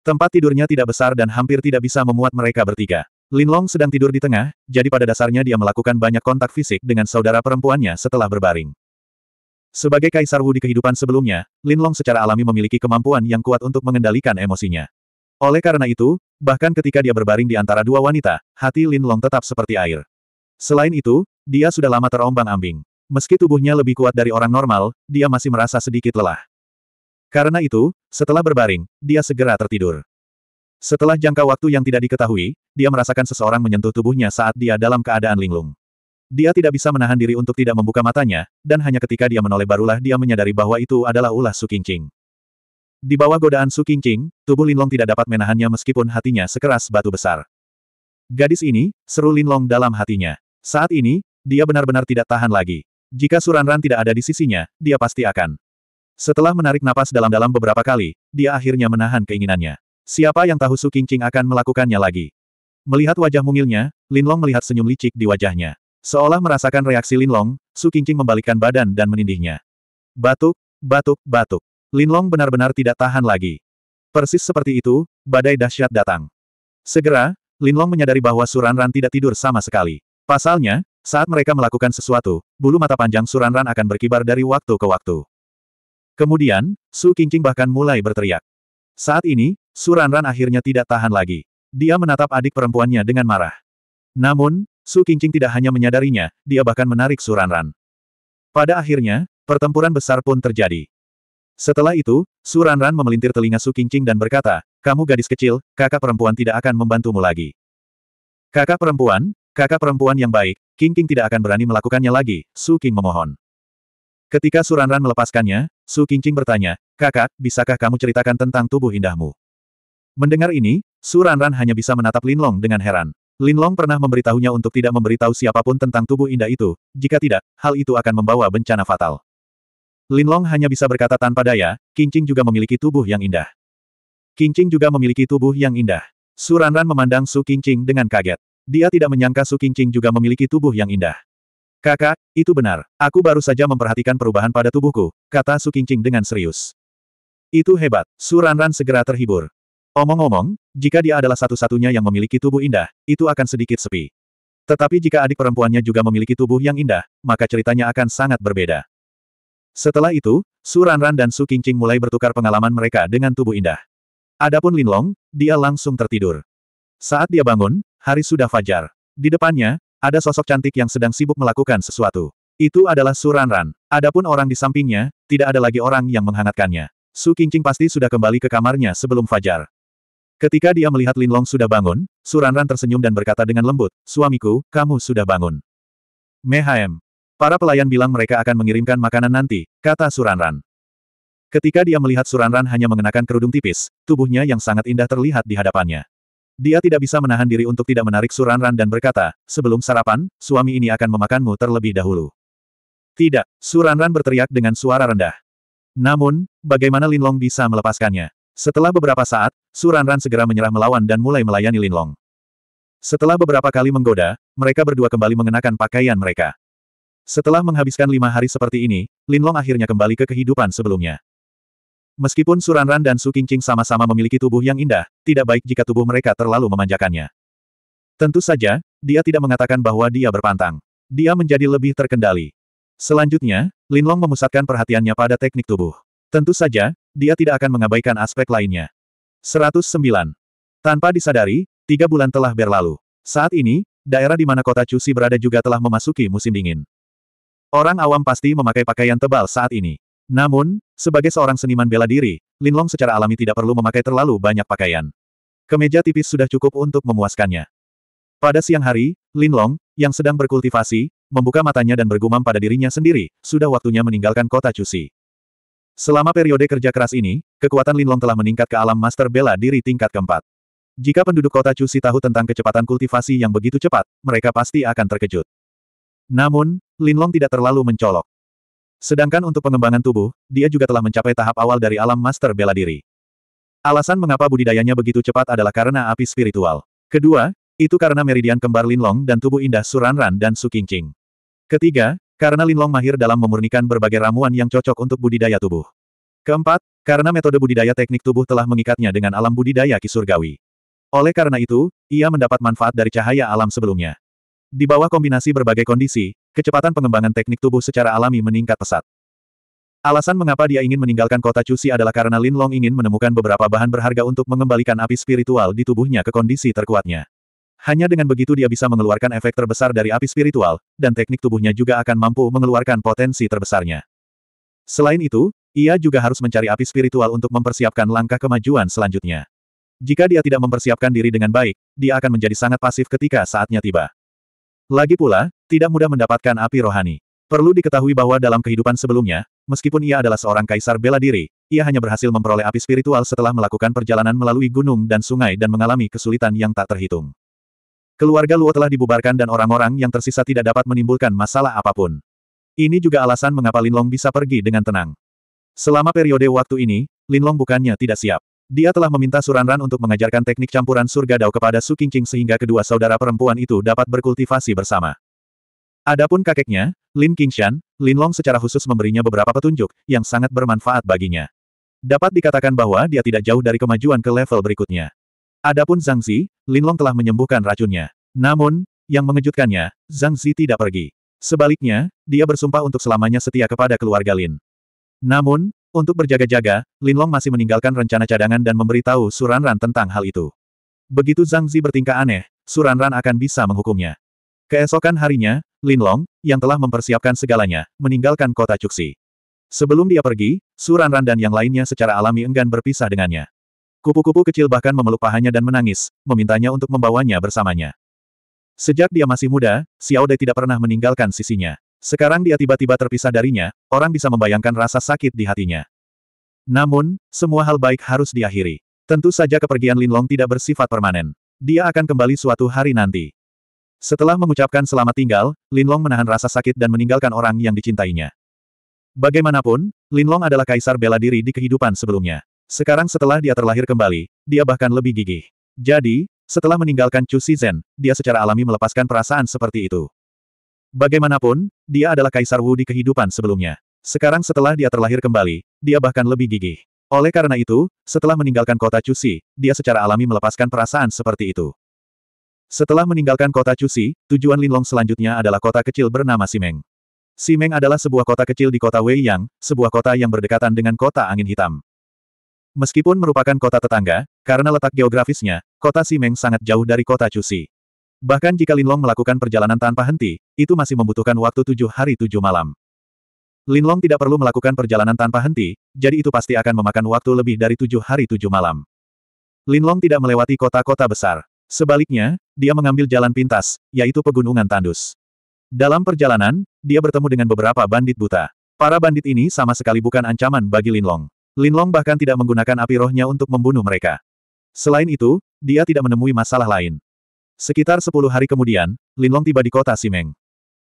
Tempat tidurnya tidak besar dan hampir tidak bisa memuat mereka bertiga. Linlong sedang tidur di tengah, jadi pada dasarnya dia melakukan banyak kontak fisik dengan saudara perempuannya setelah berbaring. Sebagai Kaisar Wu di kehidupan sebelumnya, Linlong secara alami memiliki kemampuan yang kuat untuk mengendalikan emosinya. Oleh karena itu, bahkan ketika dia berbaring di antara dua wanita, hati Linlong tetap seperti air. Selain itu, dia sudah lama terombang-ambing. Meski tubuhnya lebih kuat dari orang normal, dia masih merasa sedikit lelah. Karena itu, setelah berbaring, dia segera tertidur. Setelah jangka waktu yang tidak diketahui, dia merasakan seseorang menyentuh tubuhnya saat dia dalam keadaan linglung. Dia tidak bisa menahan diri untuk tidak membuka matanya, dan hanya ketika dia menoleh barulah dia menyadari bahwa itu adalah ulah Su Qingqing. Di bawah godaan Su Qingqing, tubuh Linlong tidak dapat menahannya meskipun hatinya sekeras batu besar. Gadis ini, seru Linlong dalam hatinya. Saat ini, dia benar-benar tidak tahan lagi. Jika Suranran tidak ada di sisinya, dia pasti akan. Setelah menarik napas dalam-dalam beberapa kali, dia akhirnya menahan keinginannya. Siapa yang tahu Su Qingqing akan melakukannya lagi? Melihat wajah mungilnya, Linlong melihat senyum licik di wajahnya. Seolah merasakan reaksi Linlong, Su Qingqing membalikkan badan dan menindihnya. Batuk, batuk, batuk. Linlong benar-benar tidak tahan lagi. Persis seperti itu, badai dahsyat datang. Segera, Linlong menyadari bahwa Suranran tidak tidur sama sekali. Pasalnya, saat mereka melakukan sesuatu, bulu mata panjang Suranran akan berkibar dari waktu ke waktu. Kemudian, Su Qingqing bahkan mulai berteriak. Saat ini, Suranran akhirnya tidak tahan lagi. Dia menatap adik perempuannya dengan marah. Namun, Su Qingqing tidak hanya menyadarinya, dia bahkan menarik Suranran. Pada akhirnya, pertempuran besar pun terjadi. Setelah itu, Suranran memelintir telinga Su Qingqing dan berkata, kamu gadis kecil, kakak perempuan tidak akan membantumu lagi. Kakak perempuan, kakak perempuan yang baik, Qingqing tidak akan berani melakukannya lagi, Su Qing memohon. Ketika Suranran melepaskannya, Su Qingqing bertanya, kakak, bisakah kamu ceritakan tentang tubuh indahmu? Mendengar ini, Su Ranran hanya bisa menatap Lin Long dengan heran. Lin Long pernah memberitahunya untuk tidak memberitahu siapapun tentang tubuh indah itu, jika tidak, hal itu akan membawa bencana fatal. Lin Long hanya bisa berkata tanpa daya, Kincing juga memiliki tubuh yang indah. Kincing juga memiliki tubuh yang indah. Su Ranran memandang Su Kincing dengan kaget. Dia tidak menyangka Su Kincing juga memiliki tubuh yang indah. Kakak, itu benar. Aku baru saja memperhatikan perubahan pada tubuhku, kata Su Kincing dengan serius. Itu hebat. Su Ranran segera terhibur. Omong-omong, jika dia adalah satu-satunya yang memiliki tubuh indah, itu akan sedikit sepi. Tetapi jika adik perempuannya juga memiliki tubuh yang indah, maka ceritanya akan sangat berbeda. Setelah itu, Su Ranran dan Su Qingqing mulai bertukar pengalaman mereka dengan tubuh indah. Adapun Lin Long, dia langsung tertidur. Saat dia bangun, hari sudah fajar. Di depannya, ada sosok cantik yang sedang sibuk melakukan sesuatu. Itu adalah Su Ranran. Adapun orang di sampingnya, tidak ada lagi orang yang menghangatkannya. Su Qingqing pasti sudah kembali ke kamarnya sebelum fajar. Ketika dia melihat Linlong sudah bangun, Suranran tersenyum dan berkata dengan lembut, Suamiku, kamu sudah bangun. Mehaem. Para pelayan bilang mereka akan mengirimkan makanan nanti, kata Suranran. Ketika dia melihat Suranran hanya mengenakan kerudung tipis, tubuhnya yang sangat indah terlihat di hadapannya. Dia tidak bisa menahan diri untuk tidak menarik Suranran dan berkata, sebelum sarapan, suami ini akan memakanmu terlebih dahulu. Tidak, Suranran berteriak dengan suara rendah. Namun, bagaimana Linlong bisa melepaskannya? Setelah beberapa saat, Suranran segera menyerah melawan dan mulai melayani Linlong. Setelah beberapa kali menggoda, mereka berdua kembali mengenakan pakaian mereka. Setelah menghabiskan lima hari seperti ini, Linlong akhirnya kembali ke kehidupan sebelumnya. Meskipun Suranran dan Su Qingqing sama-sama memiliki tubuh yang indah, tidak baik jika tubuh mereka terlalu memanjakannya. Tentu saja, dia tidak mengatakan bahwa dia berpantang. Dia menjadi lebih terkendali. Selanjutnya, Linlong memusatkan perhatiannya pada teknik tubuh. Tentu saja, dia tidak akan mengabaikan aspek lainnya. 109. Tanpa disadari, tiga bulan telah berlalu. Saat ini, daerah di mana kota Cusi berada juga telah memasuki musim dingin. Orang awam pasti memakai pakaian tebal saat ini. Namun, sebagai seorang seniman bela diri, Linlong secara alami tidak perlu memakai terlalu banyak pakaian. Kemeja tipis sudah cukup untuk memuaskannya. Pada siang hari, Linlong, yang sedang berkultivasi, membuka matanya dan bergumam pada dirinya sendiri, sudah waktunya meninggalkan kota Cusi. Selama periode kerja keras ini, kekuatan Linlong telah meningkat ke alam master bela diri tingkat keempat. Jika penduduk kota Cusi tahu tentang kecepatan kultivasi yang begitu cepat, mereka pasti akan terkejut. Namun, Linlong tidak terlalu mencolok. Sedangkan untuk pengembangan tubuh, dia juga telah mencapai tahap awal dari alam master bela diri. Alasan mengapa budidayanya begitu cepat adalah karena api spiritual. Kedua, itu karena meridian kembar Linlong dan tubuh indah Suranran dan Su Qingqing. Ketiga, karena Linlong mahir dalam memurnikan berbagai ramuan yang cocok untuk budidaya tubuh. Keempat, karena metode budidaya teknik tubuh telah mengikatnya dengan alam budidaya kisurgawi. Oleh karena itu, ia mendapat manfaat dari cahaya alam sebelumnya. Di bawah kombinasi berbagai kondisi, kecepatan pengembangan teknik tubuh secara alami meningkat pesat. Alasan mengapa dia ingin meninggalkan kota Cusi adalah karena Lin Long ingin menemukan beberapa bahan berharga untuk mengembalikan api spiritual di tubuhnya ke kondisi terkuatnya. Hanya dengan begitu dia bisa mengeluarkan efek terbesar dari api spiritual, dan teknik tubuhnya juga akan mampu mengeluarkan potensi terbesarnya. Selain itu, ia juga harus mencari api spiritual untuk mempersiapkan langkah kemajuan selanjutnya. Jika dia tidak mempersiapkan diri dengan baik, dia akan menjadi sangat pasif ketika saatnya tiba. Lagi pula, tidak mudah mendapatkan api rohani. Perlu diketahui bahwa dalam kehidupan sebelumnya, meskipun ia adalah seorang kaisar bela diri, ia hanya berhasil memperoleh api spiritual setelah melakukan perjalanan melalui gunung dan sungai dan mengalami kesulitan yang tak terhitung. Keluarga Luo telah dibubarkan dan orang-orang yang tersisa tidak dapat menimbulkan masalah apapun. Ini juga alasan mengapa Linlong bisa pergi dengan tenang. Selama periode waktu ini, Linlong bukannya tidak siap. Dia telah meminta Suranran untuk mengajarkan teknik campuran surga dao kepada Su Qingqing sehingga kedua saudara perempuan itu dapat berkultivasi bersama. Adapun kakeknya, Lin Qingshan, Linlong secara khusus memberinya beberapa petunjuk yang sangat bermanfaat baginya. Dapat dikatakan bahwa dia tidak jauh dari kemajuan ke level berikutnya. Adapun Zhang Zi, Linlong telah menyembuhkan racunnya. Namun, yang mengejutkannya, Zhang Zi tidak pergi. Sebaliknya, dia bersumpah untuk selamanya setia kepada keluarga Lin. Namun, untuk berjaga-jaga, Linlong masih meninggalkan rencana cadangan dan memberitahu Suranran tentang hal itu. Begitu Zhang Zi bertingkah aneh, Suranran akan bisa menghukumnya. Keesokan harinya, Linlong, yang telah mempersiapkan segalanya, meninggalkan kota Cuksi. Sebelum dia pergi, Suranran dan yang lainnya secara alami enggan berpisah dengannya. Kupu-kupu kecil bahkan memeluk pahanya dan menangis, memintanya untuk membawanya bersamanya. Sejak dia masih muda, Xiao Dai tidak pernah meninggalkan sisinya. Sekarang dia tiba-tiba terpisah darinya, orang bisa membayangkan rasa sakit di hatinya. Namun, semua hal baik harus diakhiri. Tentu saja kepergian Lin Long tidak bersifat permanen. Dia akan kembali suatu hari nanti. Setelah mengucapkan selamat tinggal, Lin Long menahan rasa sakit dan meninggalkan orang yang dicintainya. Bagaimanapun, Lin Long adalah kaisar bela diri di kehidupan sebelumnya. Sekarang setelah dia terlahir kembali, dia bahkan lebih gigih. Jadi, setelah meninggalkan Chu Zen, dia secara alami melepaskan perasaan seperti itu. Bagaimanapun, dia adalah Kaisar Wu di kehidupan sebelumnya. Sekarang setelah dia terlahir kembali, dia bahkan lebih gigih. Oleh karena itu, setelah meninggalkan kota Cusi, dia secara alami melepaskan perasaan seperti itu. Setelah meninggalkan kota Cusi, tujuan Linlong selanjutnya adalah kota kecil bernama Simeng. Simeng adalah sebuah kota kecil di kota Wei Yang, sebuah kota yang berdekatan dengan kota angin hitam. Meskipun merupakan kota tetangga, karena letak geografisnya, kota Simeng sangat jauh dari kota Cusi. Bahkan jika Linlong melakukan perjalanan tanpa henti, itu masih membutuhkan waktu tujuh hari tujuh malam. Linlong tidak perlu melakukan perjalanan tanpa henti, jadi itu pasti akan memakan waktu lebih dari tujuh hari tujuh malam. Linlong tidak melewati kota-kota besar. Sebaliknya, dia mengambil jalan pintas, yaitu pegunungan tandus. Dalam perjalanan, dia bertemu dengan beberapa bandit buta. Para bandit ini sama sekali bukan ancaman bagi Linlong. Linlong bahkan tidak menggunakan api rohnya untuk membunuh mereka. Selain itu, dia tidak menemui masalah lain. Sekitar sepuluh hari kemudian, Linlong tiba di kota Simeng.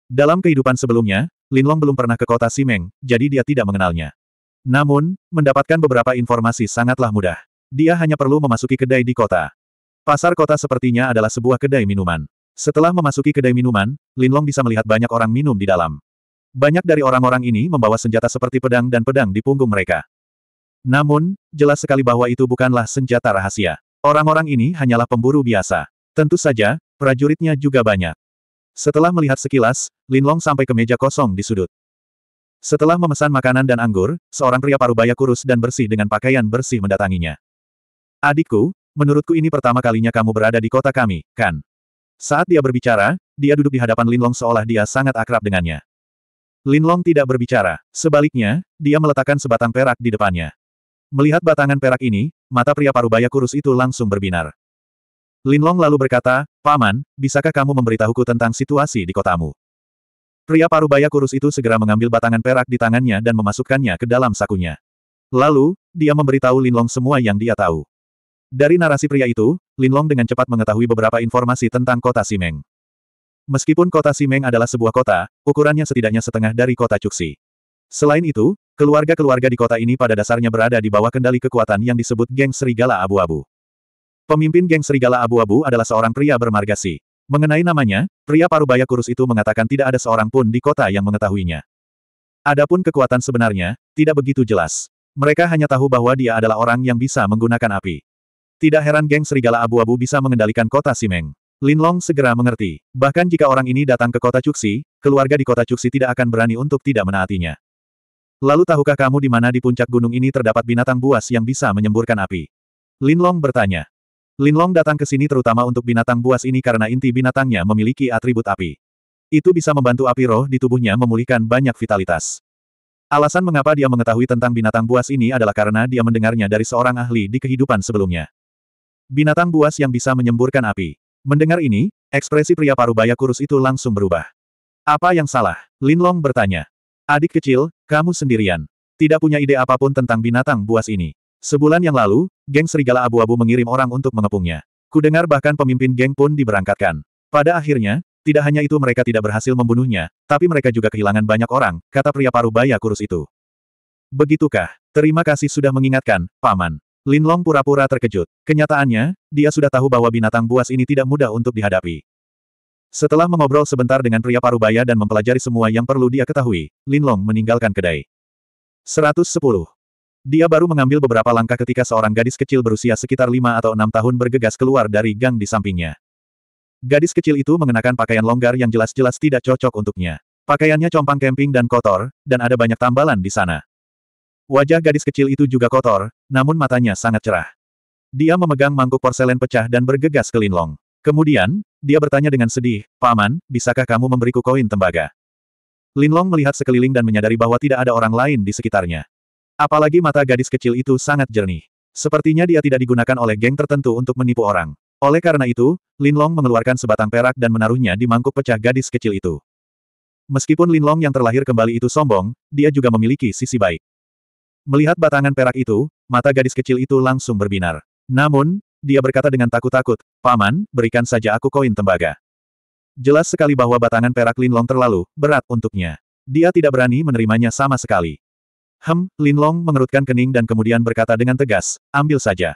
Dalam kehidupan sebelumnya, Linlong belum pernah ke kota Simeng, jadi dia tidak mengenalnya. Namun, mendapatkan beberapa informasi sangatlah mudah. Dia hanya perlu memasuki kedai di kota. Pasar kota sepertinya adalah sebuah kedai minuman. Setelah memasuki kedai minuman, Linlong bisa melihat banyak orang minum di dalam. Banyak dari orang-orang ini membawa senjata seperti pedang dan pedang di punggung mereka. Namun, jelas sekali bahwa itu bukanlah senjata rahasia. Orang-orang ini hanyalah pemburu biasa. Tentu saja, prajuritnya juga banyak. Setelah melihat sekilas, Linlong sampai ke meja kosong di sudut. Setelah memesan makanan dan anggur, seorang pria parubaya kurus dan bersih dengan pakaian bersih mendatanginya. Adikku, menurutku ini pertama kalinya kamu berada di kota kami, kan? Saat dia berbicara, dia duduk di hadapan Linlong seolah dia sangat akrab dengannya. Linlong tidak berbicara, sebaliknya, dia meletakkan sebatang perak di depannya. Melihat batangan perak ini, mata pria parubaya kurus itu langsung berbinar. Linlong lalu berkata, Paman, bisakah kamu memberitahuku tentang situasi di kotamu? Pria parubaya kurus itu segera mengambil batangan perak di tangannya dan memasukkannya ke dalam sakunya. Lalu, dia memberitahu Linlong semua yang dia tahu. Dari narasi pria itu, Linlong dengan cepat mengetahui beberapa informasi tentang kota Simeng. Meskipun kota Simeng adalah sebuah kota, ukurannya setidaknya setengah dari kota Cuxi. Selain itu, Keluarga-keluarga di kota ini pada dasarnya berada di bawah kendali kekuatan yang disebut geng serigala abu-abu. Pemimpin geng serigala abu-abu adalah seorang pria bermargasi. Mengenai namanya, pria parubaya kurus itu mengatakan tidak ada seorang pun di kota yang mengetahuinya. Adapun kekuatan sebenarnya, tidak begitu jelas. Mereka hanya tahu bahwa dia adalah orang yang bisa menggunakan api. Tidak heran geng serigala abu-abu bisa mengendalikan kota Simeng. Lin Long segera mengerti. Bahkan jika orang ini datang ke kota Cuxi, keluarga di kota Cuxi tidak akan berani untuk tidak menaatinya. Lalu tahukah kamu di mana di puncak gunung ini terdapat binatang buas yang bisa menyemburkan api? Linlong bertanya. Linlong datang ke sini terutama untuk binatang buas ini karena inti binatangnya memiliki atribut api. Itu bisa membantu api roh di tubuhnya memulihkan banyak vitalitas. Alasan mengapa dia mengetahui tentang binatang buas ini adalah karena dia mendengarnya dari seorang ahli di kehidupan sebelumnya. Binatang buas yang bisa menyemburkan api. Mendengar ini, ekspresi pria paruh baya kurus itu langsung berubah. Apa yang salah? Linlong bertanya. Adik kecil, kamu sendirian. Tidak punya ide apapun tentang binatang buas ini. Sebulan yang lalu, geng serigala abu-abu mengirim orang untuk mengepungnya. Kudengar bahkan pemimpin geng pun diberangkatkan. Pada akhirnya, tidak hanya itu mereka tidak berhasil membunuhnya, tapi mereka juga kehilangan banyak orang, kata pria paruh baya kurus itu. Begitukah? Terima kasih sudah mengingatkan, Paman. Linlong pura-pura terkejut. Kenyataannya, dia sudah tahu bahwa binatang buas ini tidak mudah untuk dihadapi. Setelah mengobrol sebentar dengan pria parubaya dan mempelajari semua yang perlu dia ketahui, Linlong meninggalkan kedai. 110. Dia baru mengambil beberapa langkah ketika seorang gadis kecil berusia sekitar lima atau enam tahun bergegas keluar dari gang di sampingnya. Gadis kecil itu mengenakan pakaian longgar yang jelas-jelas tidak cocok untuknya. Pakaiannya compang camping dan kotor, dan ada banyak tambalan di sana. Wajah gadis kecil itu juga kotor, namun matanya sangat cerah. Dia memegang mangkuk porselen pecah dan bergegas ke Linlong. Kemudian, dia bertanya dengan sedih, Paman, bisakah kamu memberiku koin tembaga? Linlong melihat sekeliling dan menyadari bahwa tidak ada orang lain di sekitarnya. Apalagi mata gadis kecil itu sangat jernih. Sepertinya dia tidak digunakan oleh geng tertentu untuk menipu orang. Oleh karena itu, Linlong mengeluarkan sebatang perak dan menaruhnya di mangkuk pecah gadis kecil itu. Meskipun Linlong yang terlahir kembali itu sombong, dia juga memiliki sisi baik. Melihat batangan perak itu, mata gadis kecil itu langsung berbinar. Namun, dia berkata dengan takut-takut, Paman, berikan saja aku koin tembaga. Jelas sekali bahwa batangan perak Linlong terlalu berat untuknya. Dia tidak berani menerimanya sama sekali. Hem, Linlong mengerutkan kening dan kemudian berkata dengan tegas, ambil saja.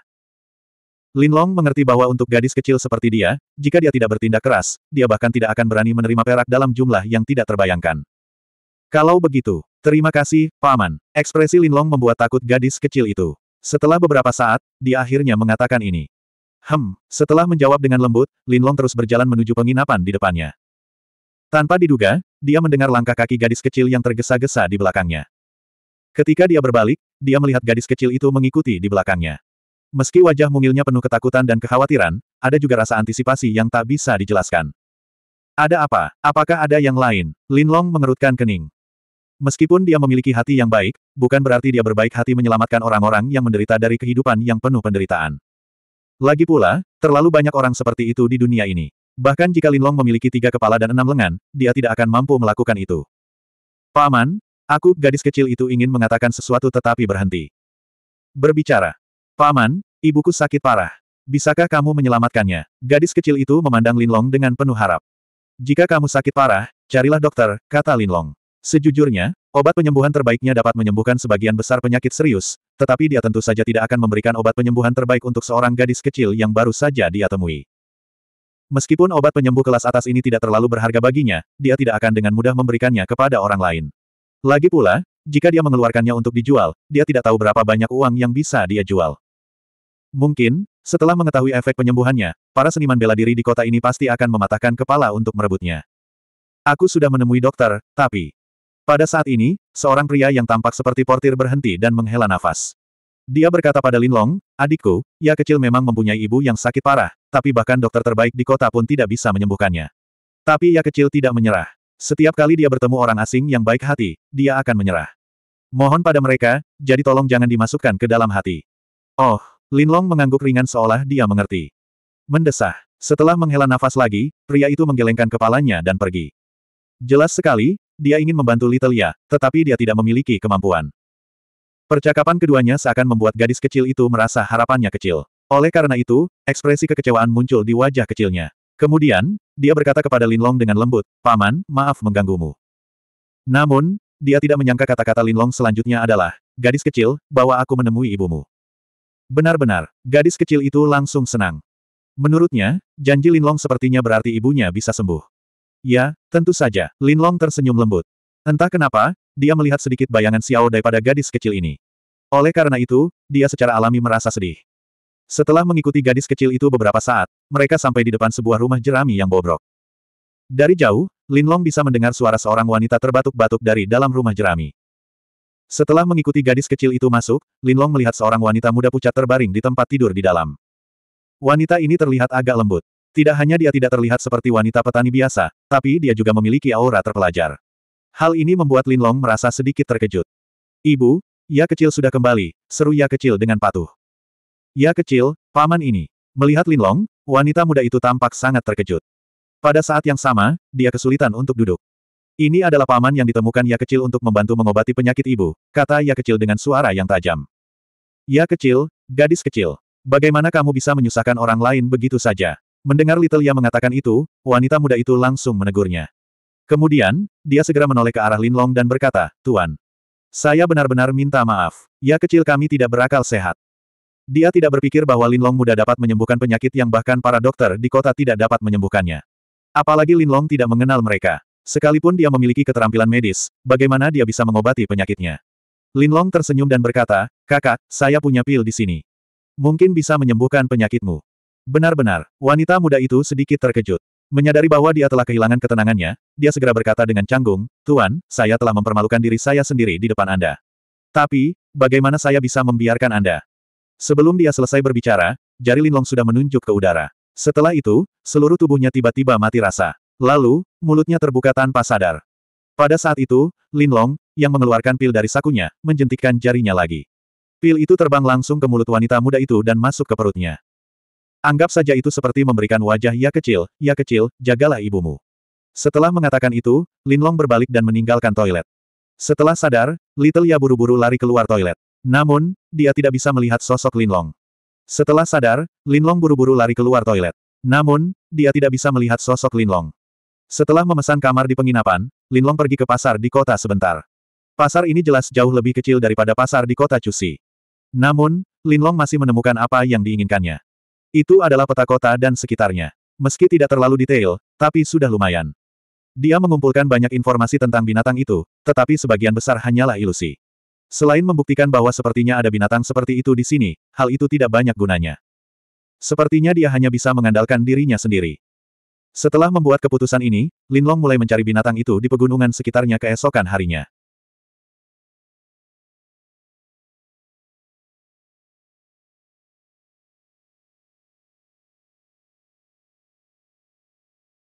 Linlong mengerti bahwa untuk gadis kecil seperti dia, jika dia tidak bertindak keras, dia bahkan tidak akan berani menerima perak dalam jumlah yang tidak terbayangkan. Kalau begitu, terima kasih, Paman. Ekspresi Linlong membuat takut gadis kecil itu. Setelah beberapa saat, dia akhirnya mengatakan ini. Hem, setelah menjawab dengan lembut, Linlong terus berjalan menuju penginapan di depannya. Tanpa diduga, dia mendengar langkah kaki gadis kecil yang tergesa-gesa di belakangnya. Ketika dia berbalik, dia melihat gadis kecil itu mengikuti di belakangnya. Meski wajah mungilnya penuh ketakutan dan kekhawatiran, ada juga rasa antisipasi yang tak bisa dijelaskan. Ada apa? Apakah ada yang lain? Linlong mengerutkan kening. Meskipun dia memiliki hati yang baik, bukan berarti dia berbaik hati menyelamatkan orang-orang yang menderita dari kehidupan yang penuh penderitaan. Lagi pula, terlalu banyak orang seperti itu di dunia ini. Bahkan jika Linlong memiliki tiga kepala dan enam lengan, dia tidak akan mampu melakukan itu. Paman, aku gadis kecil itu ingin mengatakan sesuatu tetapi berhenti. Berbicara. Paman, ibuku sakit parah. Bisakah kamu menyelamatkannya? Gadis kecil itu memandang Linlong dengan penuh harap. Jika kamu sakit parah, carilah dokter, kata Linlong. Sejujurnya, obat penyembuhan terbaiknya dapat menyembuhkan sebagian besar penyakit serius, tetapi dia tentu saja tidak akan memberikan obat penyembuhan terbaik untuk seorang gadis kecil yang baru saja dia temui. Meskipun obat penyembuh kelas atas ini tidak terlalu berharga baginya, dia tidak akan dengan mudah memberikannya kepada orang lain. Lagi pula, jika dia mengeluarkannya untuk dijual, dia tidak tahu berapa banyak uang yang bisa dia jual. Mungkin, setelah mengetahui efek penyembuhannya, para seniman bela diri di kota ini pasti akan mematahkan kepala untuk merebutnya. Aku sudah menemui dokter, tapi... Pada saat ini, seorang pria yang tampak seperti portir berhenti dan menghela nafas. Dia berkata pada Linlong, adikku, ia kecil memang mempunyai ibu yang sakit parah, tapi bahkan dokter terbaik di kota pun tidak bisa menyembuhkannya. Tapi ia kecil tidak menyerah. Setiap kali dia bertemu orang asing yang baik hati, dia akan menyerah. Mohon pada mereka, jadi tolong jangan dimasukkan ke dalam hati. Oh, Linlong mengangguk ringan seolah dia mengerti. Mendesah. Setelah menghela nafas lagi, pria itu menggelengkan kepalanya dan pergi. Jelas sekali, dia ingin membantu Little Ya, tetapi dia tidak memiliki kemampuan. Percakapan keduanya seakan membuat gadis kecil itu merasa harapannya kecil. Oleh karena itu, ekspresi kekecewaan muncul di wajah kecilnya. Kemudian, dia berkata kepada Lin Long dengan lembut, Paman, maaf mengganggumu. Namun, dia tidak menyangka kata-kata Lin Long selanjutnya adalah, gadis kecil, bawa aku menemui ibumu. Benar-benar, gadis kecil itu langsung senang. Menurutnya, janji Lin Long sepertinya berarti ibunya bisa sembuh. Ya, tentu saja. Linlong tersenyum lembut. Entah kenapa, dia melihat sedikit bayangan Xiao Dai pada gadis kecil ini. Oleh karena itu, dia secara alami merasa sedih. Setelah mengikuti gadis kecil itu beberapa saat, mereka sampai di depan sebuah rumah jerami yang bobrok. Dari jauh, Linlong bisa mendengar suara seorang wanita terbatuk-batuk dari dalam rumah jerami. Setelah mengikuti gadis kecil itu masuk, Linlong melihat seorang wanita muda pucat terbaring di tempat tidur di dalam. Wanita ini terlihat agak lembut. Tidak hanya dia tidak terlihat seperti wanita petani biasa, tapi dia juga memiliki aura terpelajar. Hal ini membuat Lin Long merasa sedikit terkejut. Ibu, Ya kecil sudah kembali, seru Ya kecil dengan patuh. Ya kecil, paman ini. Melihat Lin Long, wanita muda itu tampak sangat terkejut. Pada saat yang sama, dia kesulitan untuk duduk. Ini adalah paman yang ditemukan Ya kecil untuk membantu mengobati penyakit ibu, kata Ya kecil dengan suara yang tajam. Ya kecil, gadis kecil, bagaimana kamu bisa menyusahkan orang lain begitu saja? Mendengar Little Ya mengatakan itu, wanita muda itu langsung menegurnya. Kemudian, dia segera menoleh ke arah Linlong dan berkata, Tuan, saya benar-benar minta maaf. Ya kecil kami tidak berakal sehat. Dia tidak berpikir bahwa Linlong muda dapat menyembuhkan penyakit yang bahkan para dokter di kota tidak dapat menyembuhkannya. Apalagi Linlong tidak mengenal mereka. Sekalipun dia memiliki keterampilan medis, bagaimana dia bisa mengobati penyakitnya? Linlong tersenyum dan berkata, Kakak, saya punya pil di sini. Mungkin bisa menyembuhkan penyakitmu. Benar-benar, wanita muda itu sedikit terkejut. Menyadari bahwa dia telah kehilangan ketenangannya, dia segera berkata dengan canggung, Tuan, saya telah mempermalukan diri saya sendiri di depan Anda. Tapi, bagaimana saya bisa membiarkan Anda? Sebelum dia selesai berbicara, jari Linlong sudah menunjuk ke udara. Setelah itu, seluruh tubuhnya tiba-tiba mati rasa. Lalu, mulutnya terbuka tanpa sadar. Pada saat itu, Linlong, yang mengeluarkan pil dari sakunya, menjentikkan jarinya lagi. Pil itu terbang langsung ke mulut wanita muda itu dan masuk ke perutnya. Anggap saja itu seperti memberikan wajah ya kecil, ya kecil, jagalah ibumu. Setelah mengatakan itu, Linlong berbalik dan meninggalkan toilet. Setelah sadar, Little Ya buru-buru lari keluar toilet. Namun, dia tidak bisa melihat sosok Linlong. Setelah sadar, Linlong buru-buru lari keluar toilet. Namun, dia tidak bisa melihat sosok Linlong. Setelah memesan kamar di penginapan, Linlong pergi ke pasar di kota sebentar. Pasar ini jelas jauh lebih kecil daripada pasar di kota Cusi. Namun, Linlong masih menemukan apa yang diinginkannya. Itu adalah peta kota dan sekitarnya. Meski tidak terlalu detail, tapi sudah lumayan. Dia mengumpulkan banyak informasi tentang binatang itu, tetapi sebagian besar hanyalah ilusi. Selain membuktikan bahwa sepertinya ada binatang seperti itu di sini, hal itu tidak banyak gunanya. Sepertinya dia hanya bisa mengandalkan dirinya sendiri. Setelah membuat keputusan ini, Linlong mulai mencari binatang itu di pegunungan sekitarnya keesokan harinya.